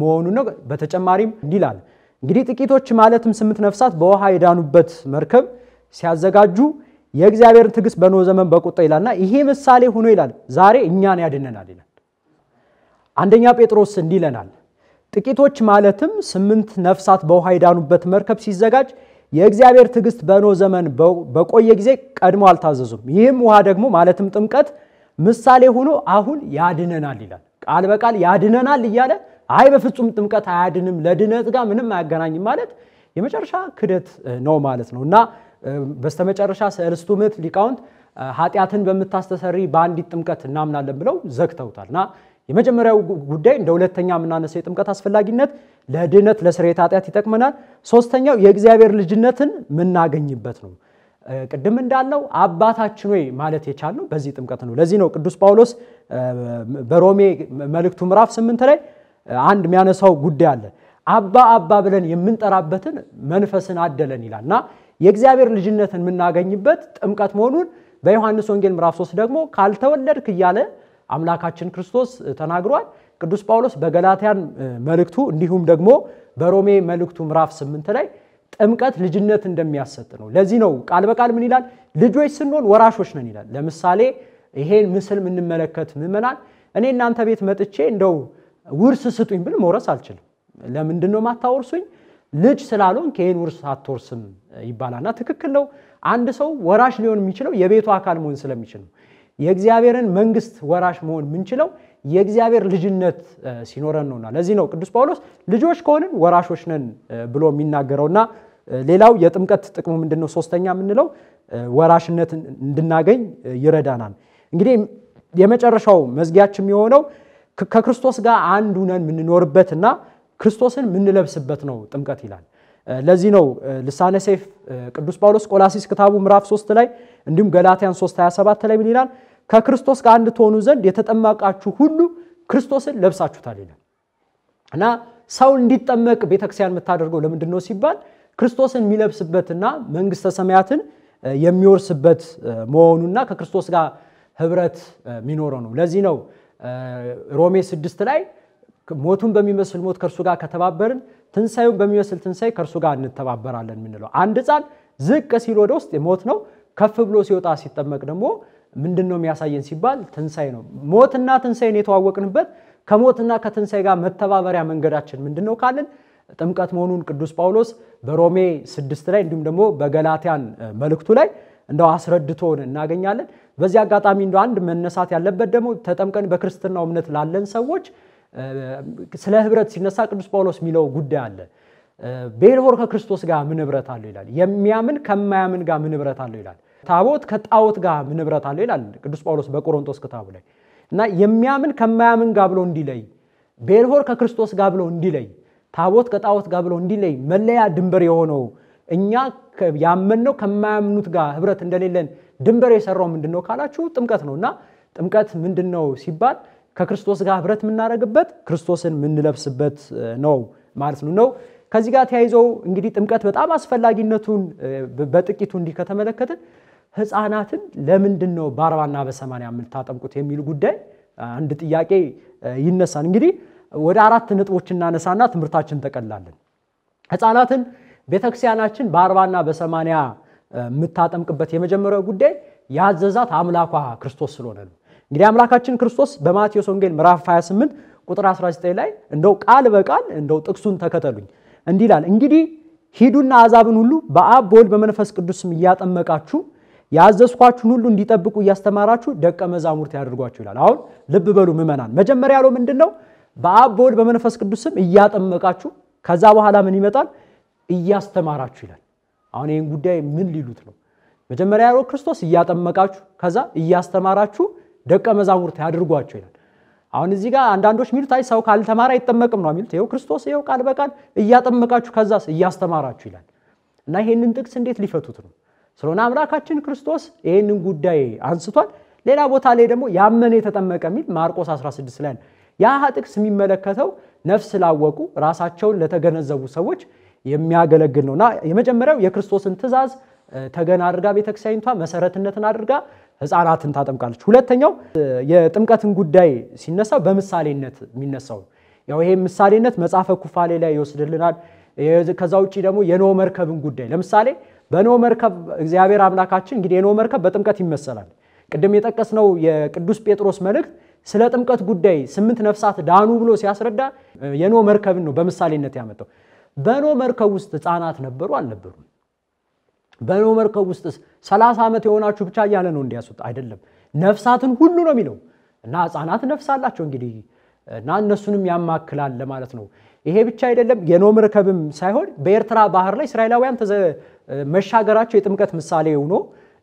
መሆኑን ነው። በተጨማሪም እንዲላል እንግዲህ ጥቂቶች ማለትም ስምንት ነፍሳት በውሃ የዳኑበት መርከብ ሲያዘጋጁ የእግዚአብሔርን ትዕግስት በኖኅ ዘመን በቁጣ ይላልና ይሄ ምሳሌ ሆኖ ይላል ዛሬ እኛን ያድነናል ይላል። አንደኛ ጴጥሮስ እንዲህ ይለናል ጥቂቶች ማለትም ስምንት ነፍሳት በውሃ የዳኑበት መርከብ ሲዘጋጅ የእግዚአብሔር ትዕግስት በኖ ዘመን በቆየ ጊዜ ቀድሞ አልታዘዙም። ይህም ውሃ ደግሞ ማለትም ጥምቀት ምሳሌ ሆኖ አሁን ያድነናል ይላል። ቃል በቃል ያድነናል እያለ አይ በፍጹም ጥምቀት አያድንም፣ ለድነት ጋር ምንም አያገናኝም ማለት የመጨረሻ ክደት ነው ማለት ነው እና በስተመጨረሻ ሰለስቱ ምዕት ሊቃውንት ኃጢአትን በምታስተሰሪ በአንዲት ጥምቀት እናምናለን ብለው ዘግተውታል እና የመጀመሪያው ጉዳይ እንደ ሁለተኛ የምናነሰው የጥምቀት አስፈላጊነት ለድህነት ለስርየተ ኃጢአት ይጠቅመናል። ሶስተኛው የእግዚአብሔር ልጅነትን የምናገኝበት ነው። ቅድም እንዳለው አባታችን ወይ ማለት የቻልነው በዚህ ጥምቀት ነው። ለዚህ ነው ቅዱስ ጳውሎስ በሮሜ መልእክቱ ምዕራፍ ስምንት ላይ አንድ የሚያነሳው ጉዳይ አለ። አባ አባ ብለን የምንጠራበትን መንፈስን አደለን ይላል እና የእግዚአብሔር ልጅነትን የምናገኝበት ጥምቀት መሆኑን በዮሐንስ ወንጌል ምዕራፍ 3 ደግሞ ካልተወለድክ እያለ አምላካችን ክርስቶስ ተናግሯል። ቅዱስ ጳውሎስ በገላትያን መልእክቱ እንዲሁም ደግሞ በሮሜ መልእክቱ ምዕራፍ ስምንት ላይ ጥምቀት ልጅነት እንደሚያሰጥ ነው። ለዚህ ነው ቃል በቃል ምን ይላል? ልጆች ስንሆን ወራሾች ነን ይላል። ለምሳሌ ይሄን ምስል የምንመለከት ምዕመናን እኔ እናንተ ቤት መጥቼ እንደው ውርስ ስጡኝ ብል መውረስ አልችልም። ለምንድን ነው ማታወርሱኝ? ልጅ ስላልሆን ከይህን ውርስ አትወርስም ይባላልና ትክክል ነው። አንድ ሰው ወራሽ ሊሆን የሚችለው የቤቱ አካል መሆን ስለሚችል ነው። የእግዚአብሔርን መንግስት ወራሽ መሆን የምንችለው የእግዚአብሔር ልጅነት ሲኖረን ነውና ለዚህ ነው ቅዱስ ጳውሎስ ልጆች ከሆንን ወራሾች ነን ብሎ የሚናገረውና ሌላው የጥምቀት ጥቅሙ ምንድነው ሶስተኛ የምንለው ወራሽነት እንድናገኝ ይረዳናል። እንግዲህ የመጨረሻው መዝጊያችን የሆነው ከክርስቶስ ጋር አንዱ ነን የምንኖርበትና ክርስቶስን የምንለብስበት ነው ጥምቀት ይላል። ለዚህ ነው ልሳነ ሴፍ ቅዱስ ጳውሎስ ቆላሲስ ክታቡ ምዕራፍ 3 ላይ እንዲሁም ገላትያን 3 27 ላይ ምን ይላል? ከክርስቶስ ጋር አንድ ትሆኑ ዘንድ የተጠማቃችሁ ሁሉ ክርስቶስን ለብሳችሁታል ይላል እና ሰው እንዲጠመቅ ቤተክርስቲያን የምታደርገው ለምንድን ነው ሲባል ክርስቶስን የሚለብስበትና መንግስተ ሰማያትን የሚወርስበት መሆኑና ከክርስቶስ ጋር ህብረት የሚኖረው ነው። ለዚህ ነው ሮሜ 6 ላይ ሞቱን በሚመስል ሞት ከእርሱ ጋር ከተባበርን ትንሣኤውን በሚመስል ትንሣኤ ከእርሱ ጋር እንተባበራለን የምንለው አንድ ሕፃን ዝቅ ሲል ወደ ውስጥ ሞት ነው። ከፍ ብሎ ሲወጣ ሲጠመቅ ደግሞ ምንድን ነው የሚያሳየን ሲባል ትንሣኤ ነው። ሞትና ትንሣኤን የተዋወቅንበት ከሞትና ከትንሣኤ ጋር መተባበሪያ መንገዳችን ምንድን ነው ካልን ጥምቀት መሆኑን ቅዱስ ጳውሎስ በሮሜ ስድስት ላይ እንዲሁም ደግሞ በገላትያን መልእክቱ ላይ እንደው አስረድቶን እናገኛለን። በዚህ አጋጣሚ እንደ አንድ መነሳት ያለበት ደግሞ ተጠምቀን በክርስትናው እምነት ላለን ሰዎች ስለ ህብረት ሲነሳ ቅዱስ ጳውሎስ የሚለው ጉዳይ አለ። ቤልሆር ከክርስቶስ ጋር ምን ህብረት አለው ይላል። የሚያምን ከማያምን ጋር ምን ህብረት አለው ይላል። ታቦት ከጣዖት ጋር ምን ህብረት አለው ይላል ቅዱስ ጳውሎስ በቆሮንቶስ ክታቡ ላይ እና የሚያምን ከማያምን ጋር ብሎ እንዲለይ፣ ቤልሆር ከክርስቶስ ጋር ብሎ እንዲለይ፣ ታቦት ከጣዖት ጋር ብሎ እንዲለይ መለያ ድንበር የሆነው እኛ ያመንነው ከማያምኑት ጋር ህብረት እንደሌለን ድንበር የሰራው ምንድን ነው ካላችሁ ጥምቀት ነው እና ጥምቀት ምንድን ነው ሲባል ከክርስቶስ ጋር ህብረት የምናደርግበት ክርስቶስን የምንለብስበት ነው ማለት ነው ነው ከዚህ ጋር ተያይዘው እንግዲህ ጥምቀት በጣም አስፈላጊነቱን በጥቂቱ እንዲህ ከተመለከትን ህፃናትን ለምንድን ነው በአርባና በሰማንያ የምታጠምቁት የሚል ጉዳይ አንድ ጥያቄ ይነሳል። እንግዲህ ወደ አራት ነጥቦች እናነሳና ትምህርታችን እንጠቀላለን። ህፃናትን ቤተክርስቲያናችን በአርባና በሰማንያ የምታጠምቅበት የመጀመሪያው ጉዳይ ያዘዛት አምላኳ ክርስቶስ ስለሆነ ነው። እንግዲህ አምላካችን ክርስቶስ በማቴዎስ ወንጌል ምዕራፍ 28 ቁጥር 19 ላይ እንደው ቃል በቃል እንደው ጥቅሱን ተከተሉኝ እንዲህ ይላል፣ እንግዲህ ሂዱና አሕዛብን ሁሉ በአብ በወልድ በመንፈስ ቅዱስም እያጠመቃችሁ ያዘዝኳችሁን ሁሉ እንዲጠብቁ እያስተማራችሁ ደቀ መዛሙርት ያደርጓችሁ ይላል። አሁን ልብ በሉ ምእመናን፣ መጀመሪያ ያለው ምንድን ነው? በአብ በወልድ በመንፈስ ቅዱስም እያጠመቃችሁ፣ ከዛ በኋላ ምን ይመጣል? እያስተማራችሁ ይላል። አሁን ይህን ጉዳይ ምን ሊሉት ነው? መጀመሪያ ያለው ክርስቶስ እያጠመቃችሁ፣ ከዛ እያስተማራችሁ ደቀ መዛሙርት ያድርጓቸው ይላል። አሁን እዚህ ጋር አንዳንዶች ሚሉት አይ ሰው ካልተማረ አይጠመቅም ነው የሚሉት። ይኸው ክርስቶስ ይኸው ቃል በቃል እያጠመቃችሁ ከዛስ እያስተማራችሁ ይላል እና ይህንን ጥቅስ እንዴት ሊፈቱት ነው? ስለሆነ አምላካችን ክርስቶስ ይህንን ጉዳይ አንስቷል። ሌላ ቦታ ላይ ደግሞ ያመነ የተጠመቀ የሚል ማርቆስ 16 ላይ ያ ጥቅስ የሚመለከተው ነፍስ ላወቁ ራሳቸውን ለተገነዘቡ ሰዎች የሚያገለግል ነው እና የመጀመሪያው የክርስቶስን ትእዛዝ ተገና አድርጋ ቤተክርስቲያኒቷ መሰረትነትን አድርጋ ህፃናትን ታጠምቃለች። ሁለተኛው የጥምቀትን ጉዳይ ሲነሳ በምሳሌነት የሚነሳው ያው ይሄ ምሳሌነት መጽሐፈ ኩፋሌ ላይ ይወስድልናል። ከዛ ውጭ ደግሞ የኖ መርከብን ጉዳይ ለምሳሌ በኖ መርከብ እግዚአብሔር አምላካችን እንግዲህ የኖ መርከብ በጥምቀት ይመሰላል። ቅድም የጠቀስነው የቅዱስ ጴጥሮስ መልእክት ስለ ጥምቀት ጉዳይ ስምንት ነፍሳት ዳኑ ብሎ ሲያስረዳ የኖ መርከብን ነው በምሳሌነት ያመጣው። በኖ መርከብ ውስጥ ህፃናት ነበሩ አልነበሩም? በኖህ መርከብ ውስጥስ ሰላሳ ዓመት የሆናችሁ ብቻ እያለ ነው እንዲያስወጣ አይደለም፣ ነፍሳትን ሁሉ ነው የሚለው እና ህፃናት ነፍስ አላቸው እንግዲህ እና እነሱንም ያማክላል ለማለት ነው። ይሄ ብቻ አይደለም። የኖህ መርከብም ሳይሆን በኤርትራ ባህር ላይ እስራኤላውያን መሻገራቸው የጥምቀት ምሳሌ ሆኖ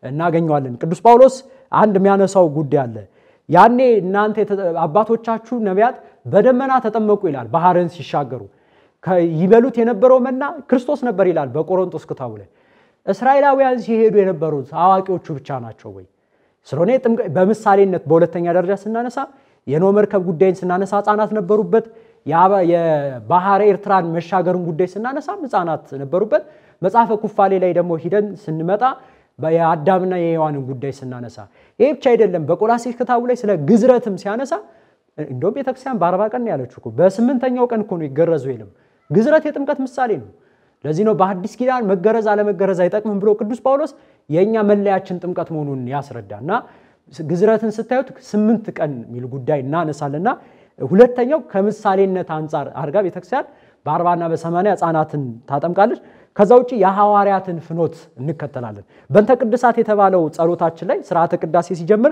እናገኘዋለን። ቅዱስ ጳውሎስ አንድ የሚያነሳው ጉዳይ አለ። ያኔ እናንተ አባቶቻችሁ ነቢያት በደመና ተጠመቁ ይላል። ባህርን ሲሻገሩ ይበሉት የነበረው መና ክርስቶስ ነበር ይላል በቆሮንቶስ ክታቡ ላይ እስራኤላውያን ሲሄዱ የነበሩት አዋቂዎቹ ብቻ ናቸው ወይ? ስለሆነ በምሳሌነት በሁለተኛ ደረጃ ስናነሳ የኖ መርከብ ጉዳይን ስናነሳ ህጻናት ነበሩበት። የባህረ ኤርትራን መሻገርን ጉዳይ ስናነሳም ህጻናት ነበሩበት። መጽሐፈ ኩፋሌ ላይ ደግሞ ሂደን ስንመጣ የአዳምና የሔዋንን ጉዳይ ስናነሳ ይሄ ብቻ አይደለም። በቆላሴ ክታቡ ላይ ስለ ግዝረትም ሲያነሳ እንደውም ቤተክርስቲያን በአርባ ቀን ያለች በስምንተኛው ቀን እኮ ነው ይገረዙ የለም። ግዝረት የጥምቀት ምሳሌ ነው። ለዚህ ነው በአዲስ ኪዳን መገረዝ አለመገረዝ አይጠቅምም ብሎ ቅዱስ ጳውሎስ የእኛ መለያችን ጥምቀት መሆኑን ያስረዳ እና ግዝረትን ስታዩት ስምንት ቀን የሚል ጉዳይ እናነሳልና ሁለተኛው ከምሳሌነት አንጻር አድርጋ ቤተክርስቲያን በአርባና በሰማንያ ህጻናትን ታጠምቃለች። ከዛ ውጭ የሐዋርያትን ፍኖት እንከተላለን። በእንተ ቅድሳት የተባለው ጸሎታችን ላይ ስርዓተ ቅዳሴ ሲጀምር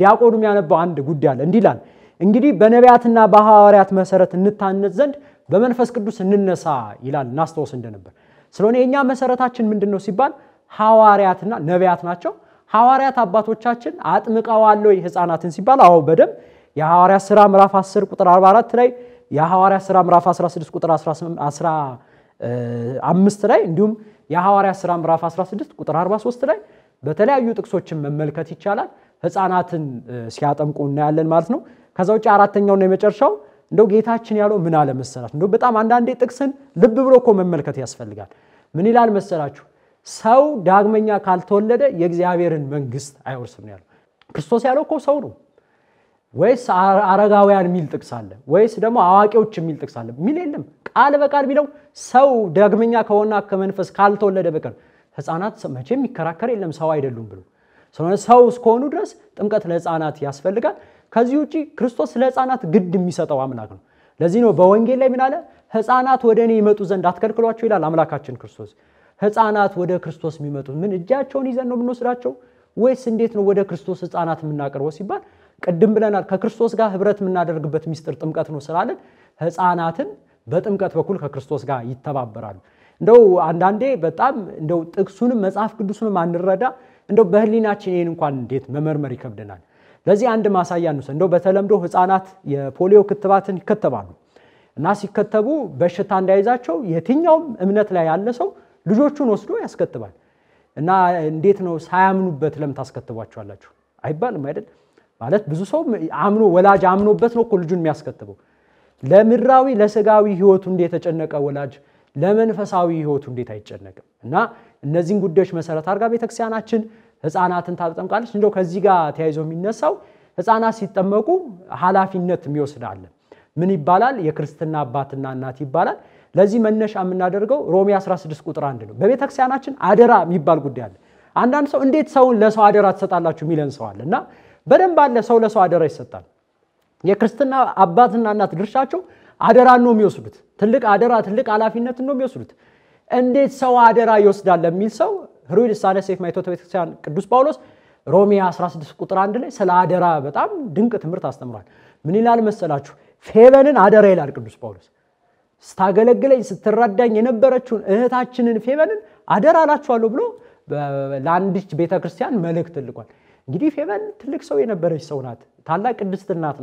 ዲያቆኑ የሚያነባው አንድ ጉዳይ አለ። እንዲህ ይላል፣ እንግዲህ በነቢያትና በሐዋርያት መሰረት እንታነጽ ዘንድ በመንፈስ ቅዱስ እንነሳ ይላል እናስታውስ እንደነበር። ስለሆነ የእኛ መሰረታችን ምንድን ነው ሲባል ሐዋርያትና ነቢያት ናቸው። ሐዋርያት አባቶቻችን አጥምቀዋል ወይ ህፃናትን ሲባል አዎ በደም የሐዋርያት ሥራ ምዕራፍ 10 ቁጥር 44 ላይ የሐዋርያት ሥራ ምዕራፍ 16 ቁጥር 15 ላይ እንዲሁም የሐዋርያት ሥራ ምዕራፍ 16 ቁጥር 43 ላይ በተለያዩ ጥቅሶችን መመልከት ይቻላል። ህፃናትን ሲያጠምቁ እናያለን ማለት ነው። ከዛ ውጭ አራተኛውና የመጨረሻው እንደው ጌታችን ያለው ምን አለ መሰላችሁ? እንደው በጣም አንዳንዴ ጥቅስን ልብ ብሎ እኮ መመልከት ያስፈልጋል። ምን ይላል መሰላችሁ? ሰው ዳግመኛ ካልተወለደ የእግዚአብሔርን መንግስት አይወርስም ነው ያለው። ክርስቶስ ያለው እኮ ሰው ነው። ወይስ አረጋውያን የሚል ጥቅስ አለ? ወይስ ደግሞ አዋቂዎች የሚል ጥቅስ አለ? የሚል የለም። ቃል በቃል ቢለው ሰው ዳግመኛ ከሆና ከመንፈስ ካልተወለደ በቀር ህፃናት መቼም የሚከራከር የለም ሰው አይደሉም ብሎ ስለሆነ ሰው እስከሆኑ ድረስ ጥምቀት ለህፃናት ያስፈልጋል። ከዚህ ውጪ ክርስቶስ ስለ ህፃናት ግድ የሚሰጠው አምላክ ነው። ለዚህ ነው በወንጌል ላይ ምን አለ? ህፃናት ወደ እኔ ይመጡ ዘንድ አትከልክሏቸው ይላል አምላካችን ክርስቶስ። ህፃናት ወደ ክርስቶስ የሚመጡት ምን እጃቸውን ይዘን ነው የምንወስዳቸው ወይስ እንዴት ነው ወደ ክርስቶስ ህፃናት የምናቀርበው ሲባል ቅድም ብለናል። ከክርስቶስ ጋር ህብረት የምናደርግበት ሚስጥር ጥምቀት ነው ስላለን ህፃናትን በጥምቀት በኩል ከክርስቶስ ጋር ይተባበራሉ። እንደው አንዳንዴ በጣም እንደው ጥቅሱንም መጽሐፍ ቅዱሱንም አንረዳ እንደው በህሊናችን ይህን እንኳን እንዴት መመርመር ይከብደናል። ለዚህ አንድ ማሳያ ነው። እንደው በተለምዶ ህፃናት የፖሊዮ ክትባትን ይከተባሉ እና ሲከተቡ በሽታ እንዳይዛቸው የትኛውም እምነት ላይ ያለ ሰው ልጆቹን ወስዶ ያስከትባል። እና እንዴት ነው ሳያምኑበት ለምን ታስከትቧቸዋላችሁ አይባልም አይደል? ማለት ብዙ ሰው አምኖ ወላጅ አምኖበት ነው እኮ ልጁን የሚያስከትበው። ለምድራዊ ለስጋዊ ህይወቱ እንዴት የተጨነቀ ወላጅ ለመንፈሳዊ ህይወቱ እንዴት አይጨነቅም? እና እነዚህን ጉዳዮች መሰረት አድርጋ ቤተክርስቲያናችን ህፃናትን ታጠምቃለች። እንደው ከዚህ ጋር ተያይዞ የሚነሳው ህፃናት ሲጠመቁ ኃላፊነት የሚወስዳለ ምን ይባላል? የክርስትና አባትና እናት ይባላል። ለዚህ መነሻ የምናደርገው ሮሜ 16 ቁጥር አንድ ነው። በቤተ ክርስቲያናችን አደራ የሚባል ጉዳይ አለ። አንዳንድ ሰው እንዴት ሰውን ለሰው አደራ ትሰጣላችሁ የሚለን ሰው አለ እና በደንብ አለ። ሰው ለሰው አደራ ይሰጣል። የክርስትና አባትና እናት ድርሻቸው አደራ ነው የሚወስዱት። ትልቅ አደራ፣ ትልቅ ኃላፊነት ነው የሚወስዱት። እንዴት ሰው አደራ ይወስዳል ለሚል ሰው ህሩይ ልሳነ ሴፍ ማይቶት ቤተክርስቲያን ቅዱስ ጳውሎስ ሮሜ 16 ቁጥር 1 ላይ ስለ አደራ በጣም ድንቅ ትምህርት አስተምሯል። ምን ይላል መሰላችሁ? ፌበንን አደራ ይላል ቅዱስ ጳውሎስ። ስታገለግለኝ ስትረዳኝ የነበረችውን እህታችንን ፌበንን አደራ አላችኋለሁ ብሎ ለአንድች ቤተክርስቲያን መልእክት ልኳል። እንግዲህ ፌበን ትልቅ ሰው የነበረች ሰው ናት። ታላቅ ቅድስት ናት።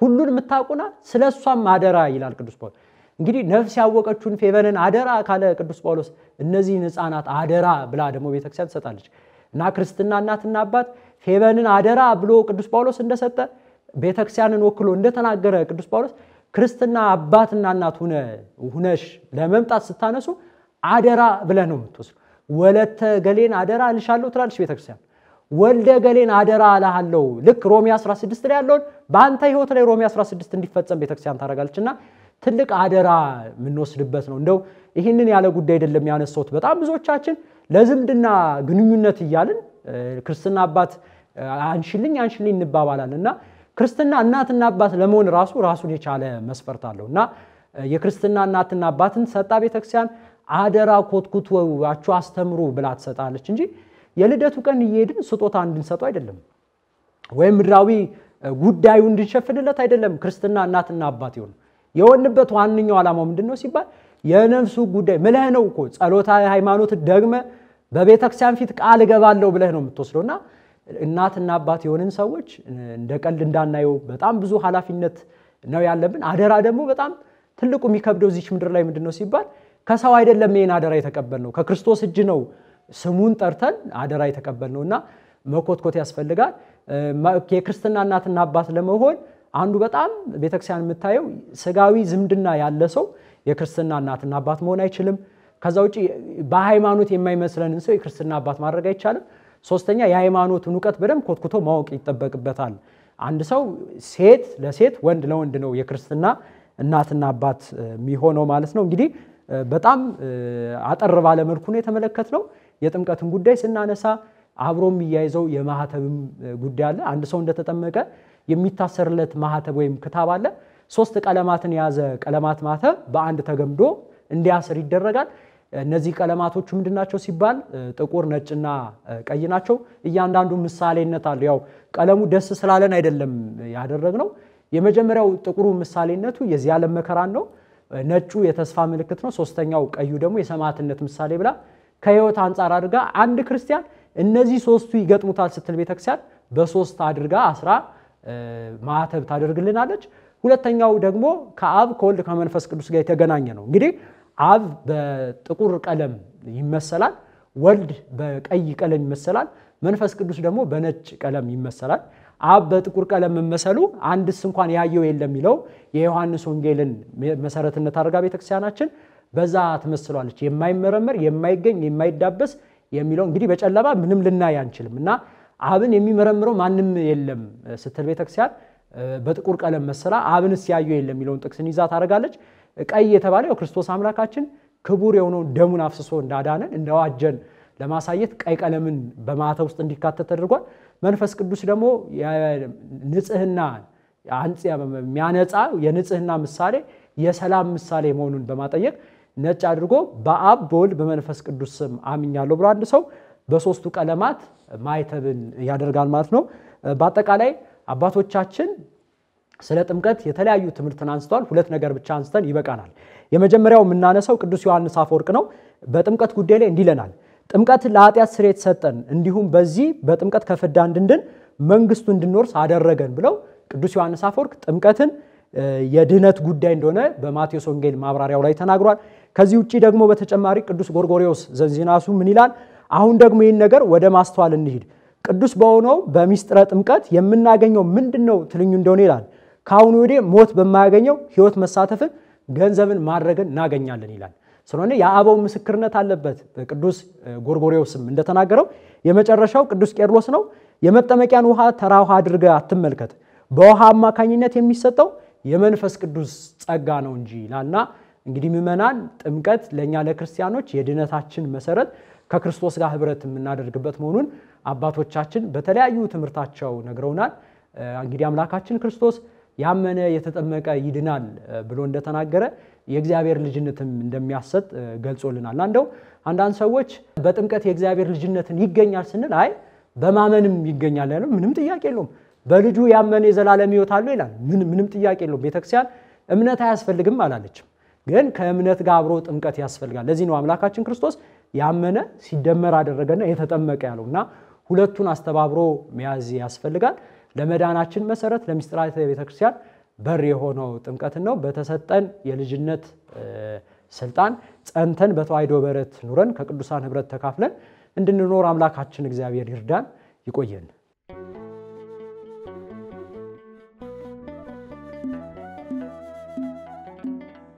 ሁሉን የምታውቁና ስለ እሷም አደራ ይላል ቅዱስ ጳውሎስ። እንግዲህ ነፍስ ያወቀችውን ፌቨንን አደራ ካለ ቅዱስ ጳውሎስ እነዚህን ህፃናት አደራ ብላ ደግሞ ቤተክርስቲያን ትሰጣለች እና ክርስትና እናትና አባት ፌቨንን አደራ ብሎ ቅዱስ ጳውሎስ እንደሰጠ ቤተክርስቲያንን ወክሎ እንደተናገረ ቅዱስ ጳውሎስ ክርስትና አባትና እናት ሁነሽ ለመምጣት ስታነሱ አደራ ብለ ነው የምትወስዱ። ወለተ ገሌን አደራ እልሻለሁ ትላለች ቤተክርስቲያን። ወልደ ገሌን አደራ እልሃለሁ ልክ ሮሚ 16 ላይ ያለውን በአንተ ህይወት ላይ ሮሜ 16 እንዲፈጸም ቤተክርስቲያን ታደርጋለችና። እና ትልቅ አደራ የምንወስድበት ነው። እንደው ይህንን ያለ ጉዳይ አይደለም ያነሳሁት። በጣም ብዙዎቻችን ለዝምድና ግንኙነት እያልን ክርስትና አባት አንሽልኝ አንሽልኝ እንባባላል እና ክርስትና እናትና አባት ለመሆን ራሱ ራሱን የቻለ መስፈርት አለው እና የክርስትና እናትና አባትን ሰጣ ቤተክርስቲያን አደራ ኮትኩቷችሁ አስተምሩ ብላ ትሰጣለች እንጂ የልደቱ ቀን እየሄድን ስጦታ እንድንሰጡ አይደለም፣ ወይም ምድራዊ ጉዳዩ እንድንሸፍንለት አይደለም። ክርስትና እናትና አባት ይሆን የሆንበት ዋንኛው ዓላማው ምንድን ነው ሲባል የነፍሱ ጉዳይ ምልህ ነው እኮ ጸሎታ ሃይማኖት ደግመ በቤተክርስቲያን ፊት ቃል እገባለሁ ብለህ ነው የምትወስደው እና እናትና አባት የሆንን ሰዎች እንደ ቀልድ እንዳናየው በጣም ብዙ ኃላፊነት ነው ያለብን። አደራ ደግሞ በጣም ትልቁ የሚከብደው እዚች ምድር ላይ ምንድን ነው ሲባል ከሰው አይደለም ይህን አደራ የተቀበል ነው ከክርስቶስ እጅ ነው ስሙን ጠርተን አደራ የተቀበል ነው እና መኮትኮት ያስፈልጋል። የክርስትና እናትና አባት ለመሆን አንዱ በጣም ቤተክርስቲያን የምታየው ስጋዊ ዝምድና ያለ ሰው የክርስትና እናትና አባት መሆን አይችልም። ከዛ ውጭ በሃይማኖት የማይመስለንን ሰው የክርስትና አባት ማድረግ አይቻልም። ሶስተኛ የሃይማኖትን እውቀት በደንብ ኮትኩቶ ማወቅ ይጠበቅበታል። አንድ ሰው ሴት ለሴት ወንድ ለወንድ ነው የክርስትና እናትና አባት የሚሆነው ማለት ነው። እንግዲህ በጣም አጠር ባለ መልኩ ነው የተመለከት ነው። የጥምቀትን ጉዳይ ስናነሳ አብሮ የሚያይዘው የማህተብም ጉዳይ አለ። አንድ ሰው እንደተጠመቀ የሚታሰርለት ማህተብ ወይም ክታብ አለ። ሶስት ቀለማትን የያዘ ቀለማት ማህተብ በአንድ ተገምዶ እንዲያስር ይደረጋል። እነዚህ ቀለማቶቹ ምንድን ናቸው ሲባል ጥቁር፣ ነጭና ቀይ ናቸው። እያንዳንዱ ምሳሌነት አለ። ያው ቀለሙ ደስ ስላለን አይደለም ያደረግነው። የመጀመሪያው ጥቁሩ ምሳሌነቱ የዚህ ዓለም መከራን ነው። ነጩ የተስፋ ምልክት ነው። ሶስተኛው ቀዩ ደግሞ የሰማዕትነት ምሳሌ ብላ ከህይወት አንጻር አድርጋ አንድ ክርስቲያን እነዚህ ሶስቱ ይገጥሙታል ስትል ቤተክርስቲያን በሶስት አድርጋ አስራ ማዕተብ ታደርግልናለች። ሁለተኛው ደግሞ ከአብ ከወልድ ከመንፈስ ቅዱስ ጋር የተገናኘ ነው። እንግዲህ አብ በጥቁር ቀለም ይመሰላል፣ ወልድ በቀይ ቀለም ይመሰላል፣ መንፈስ ቅዱስ ደግሞ በነጭ ቀለም ይመሰላል። አብ በጥቁር ቀለም መመሰሉ አንድስ እንኳን ያየው የለም የሚለው የዮሐንስ ወንጌልን መሰረትነት አድርጋ ቤተክርስቲያናችን በዛ ትመስሏለች። የማይመረመር የማይገኝ የማይዳበስ የሚለው እንግዲህ በጨለማ ምንም ልናይ አንችልም እና አብን የሚመረምረው ማንም የለም ስትል ቤተክርስቲያን በጥቁር ቀለም መሰላ አብን ሲያዩ የለም የሚለውን ጥቅስን ይዛ ታደርጋለች። ቀይ የተባለው ክርስቶስ አምላካችን ክቡር የሆነውን ደሙን አፍስሶ እንዳዳነን እንደዋጀን ለማሳየት ቀይ ቀለምን በማተ ውስጥ እንዲካተት ተደርጓል። መንፈስ ቅዱስ ደግሞ ንጽህና የሚያነጻ የንጽህና ምሳሌ፣ የሰላም ምሳሌ መሆኑን በማጠየቅ ነጭ አድርጎ በአብ በወልድ በመንፈስ ቅዱስ ስም አምኛለሁ ብሎ አንድ ሰው በሶስቱ ቀለማት ማይተብን ያደርጋል ማለት ነው። በአጠቃላይ አባቶቻችን ስለ ጥምቀት የተለያዩ ትምህርትን አንስተዋል። ሁለት ነገር ብቻ አንስተን ይበቃናል። የመጀመሪያው የምናነሳው ቅዱስ ዮሐንስ አፈወርቅ ነው። በጥምቀት ጉዳይ ላይ እንዲለናል ጥምቀት ለኃጢአት ስርየት ሰጠን፣ እንዲሁም በዚህ በጥምቀት ከፍዳ እንድንድን መንግስቱ እንድንወርስ አደረገን ብለው ቅዱስ ዮሐንስ አፈወርቅ ጥምቀትን የድህነት ጉዳይ እንደሆነ በማቴዎስ ወንጌል ማብራሪያው ላይ ተናግሯል። ከዚህ ውጭ ደግሞ በተጨማሪ ቅዱስ ጎርጎሪዎስ ዘንዚናሱ ምን ይላል? አሁን ደግሞ ይህን ነገር ወደ ማስተዋል እንሂድ። ቅዱስ በሆነው በሚስጥረ ጥምቀት የምናገኘው ምንድን ነው ትልኙ እንደሆነ ይላል። ከአሁኑ ወዲህ ሞት በማያገኘው ህይወት መሳተፍን ገንዘብን ማድረግን እናገኛለን ይላል። ስለሆነ የአበው ምስክርነት አለበት። ቅዱስ ጎርጎሬዎስም እንደተናገረው የመጨረሻው ቅዱስ ቄርሎስ ነው። የመጠመቂያን ውሃ ተራ ውሃ አድርገ አትመልከት፣ በውሃ አማካኝነት የሚሰጠው የመንፈስ ቅዱስ ጸጋ ነው እንጂ ይላልና እንግዲህ ምዕመናን ጥምቀት ለእኛ ለክርስቲያኖች የድነታችን መሰረት ከክርስቶስ ጋር ህብረት የምናደርግበት መሆኑን አባቶቻችን በተለያዩ ትምህርታቸው ነግረውናል። እንግዲህ አምላካችን ክርስቶስ ያመነ የተጠመቀ ይድናል ብሎ እንደተናገረ የእግዚአብሔር ልጅነትም እንደሚያሰጥ ገልጾልናል። አንደው አንዳንድ ሰዎች በጥምቀት የእግዚአብሔር ልጅነትን ይገኛል ስንል አይ በማመንም ይገኛል ያለው ምንም ጥያቄ የለውም። በልጁ ያመነ የዘላለም ይወት አለው ይላል። ምንም ጥያቄ የለውም። ቤተክርስቲያን እምነት አያስፈልግም አላለችም። ግን ከእምነት ጋር አብሮ ጥምቀት ያስፈልጋል። ለዚህ ነው አምላካችን ክርስቶስ ያመነ ሲደመር አደረገና የተጠመቀ ያለው እና ሁለቱን አስተባብሮ መያዝ ያስፈልጋል። ለመዳናችን መሰረት ለምስጢራተ ቤተክርስቲያን በር የሆነው ጥምቀትን ነው። በተሰጠን የልጅነት ስልጣን ጸንተን በተዋሕዶ በረት ኑረን ከቅዱሳን ህብረት ተካፍለን እንድንኖር አምላካችን እግዚአብሔር ይርዳን። ይቆየን።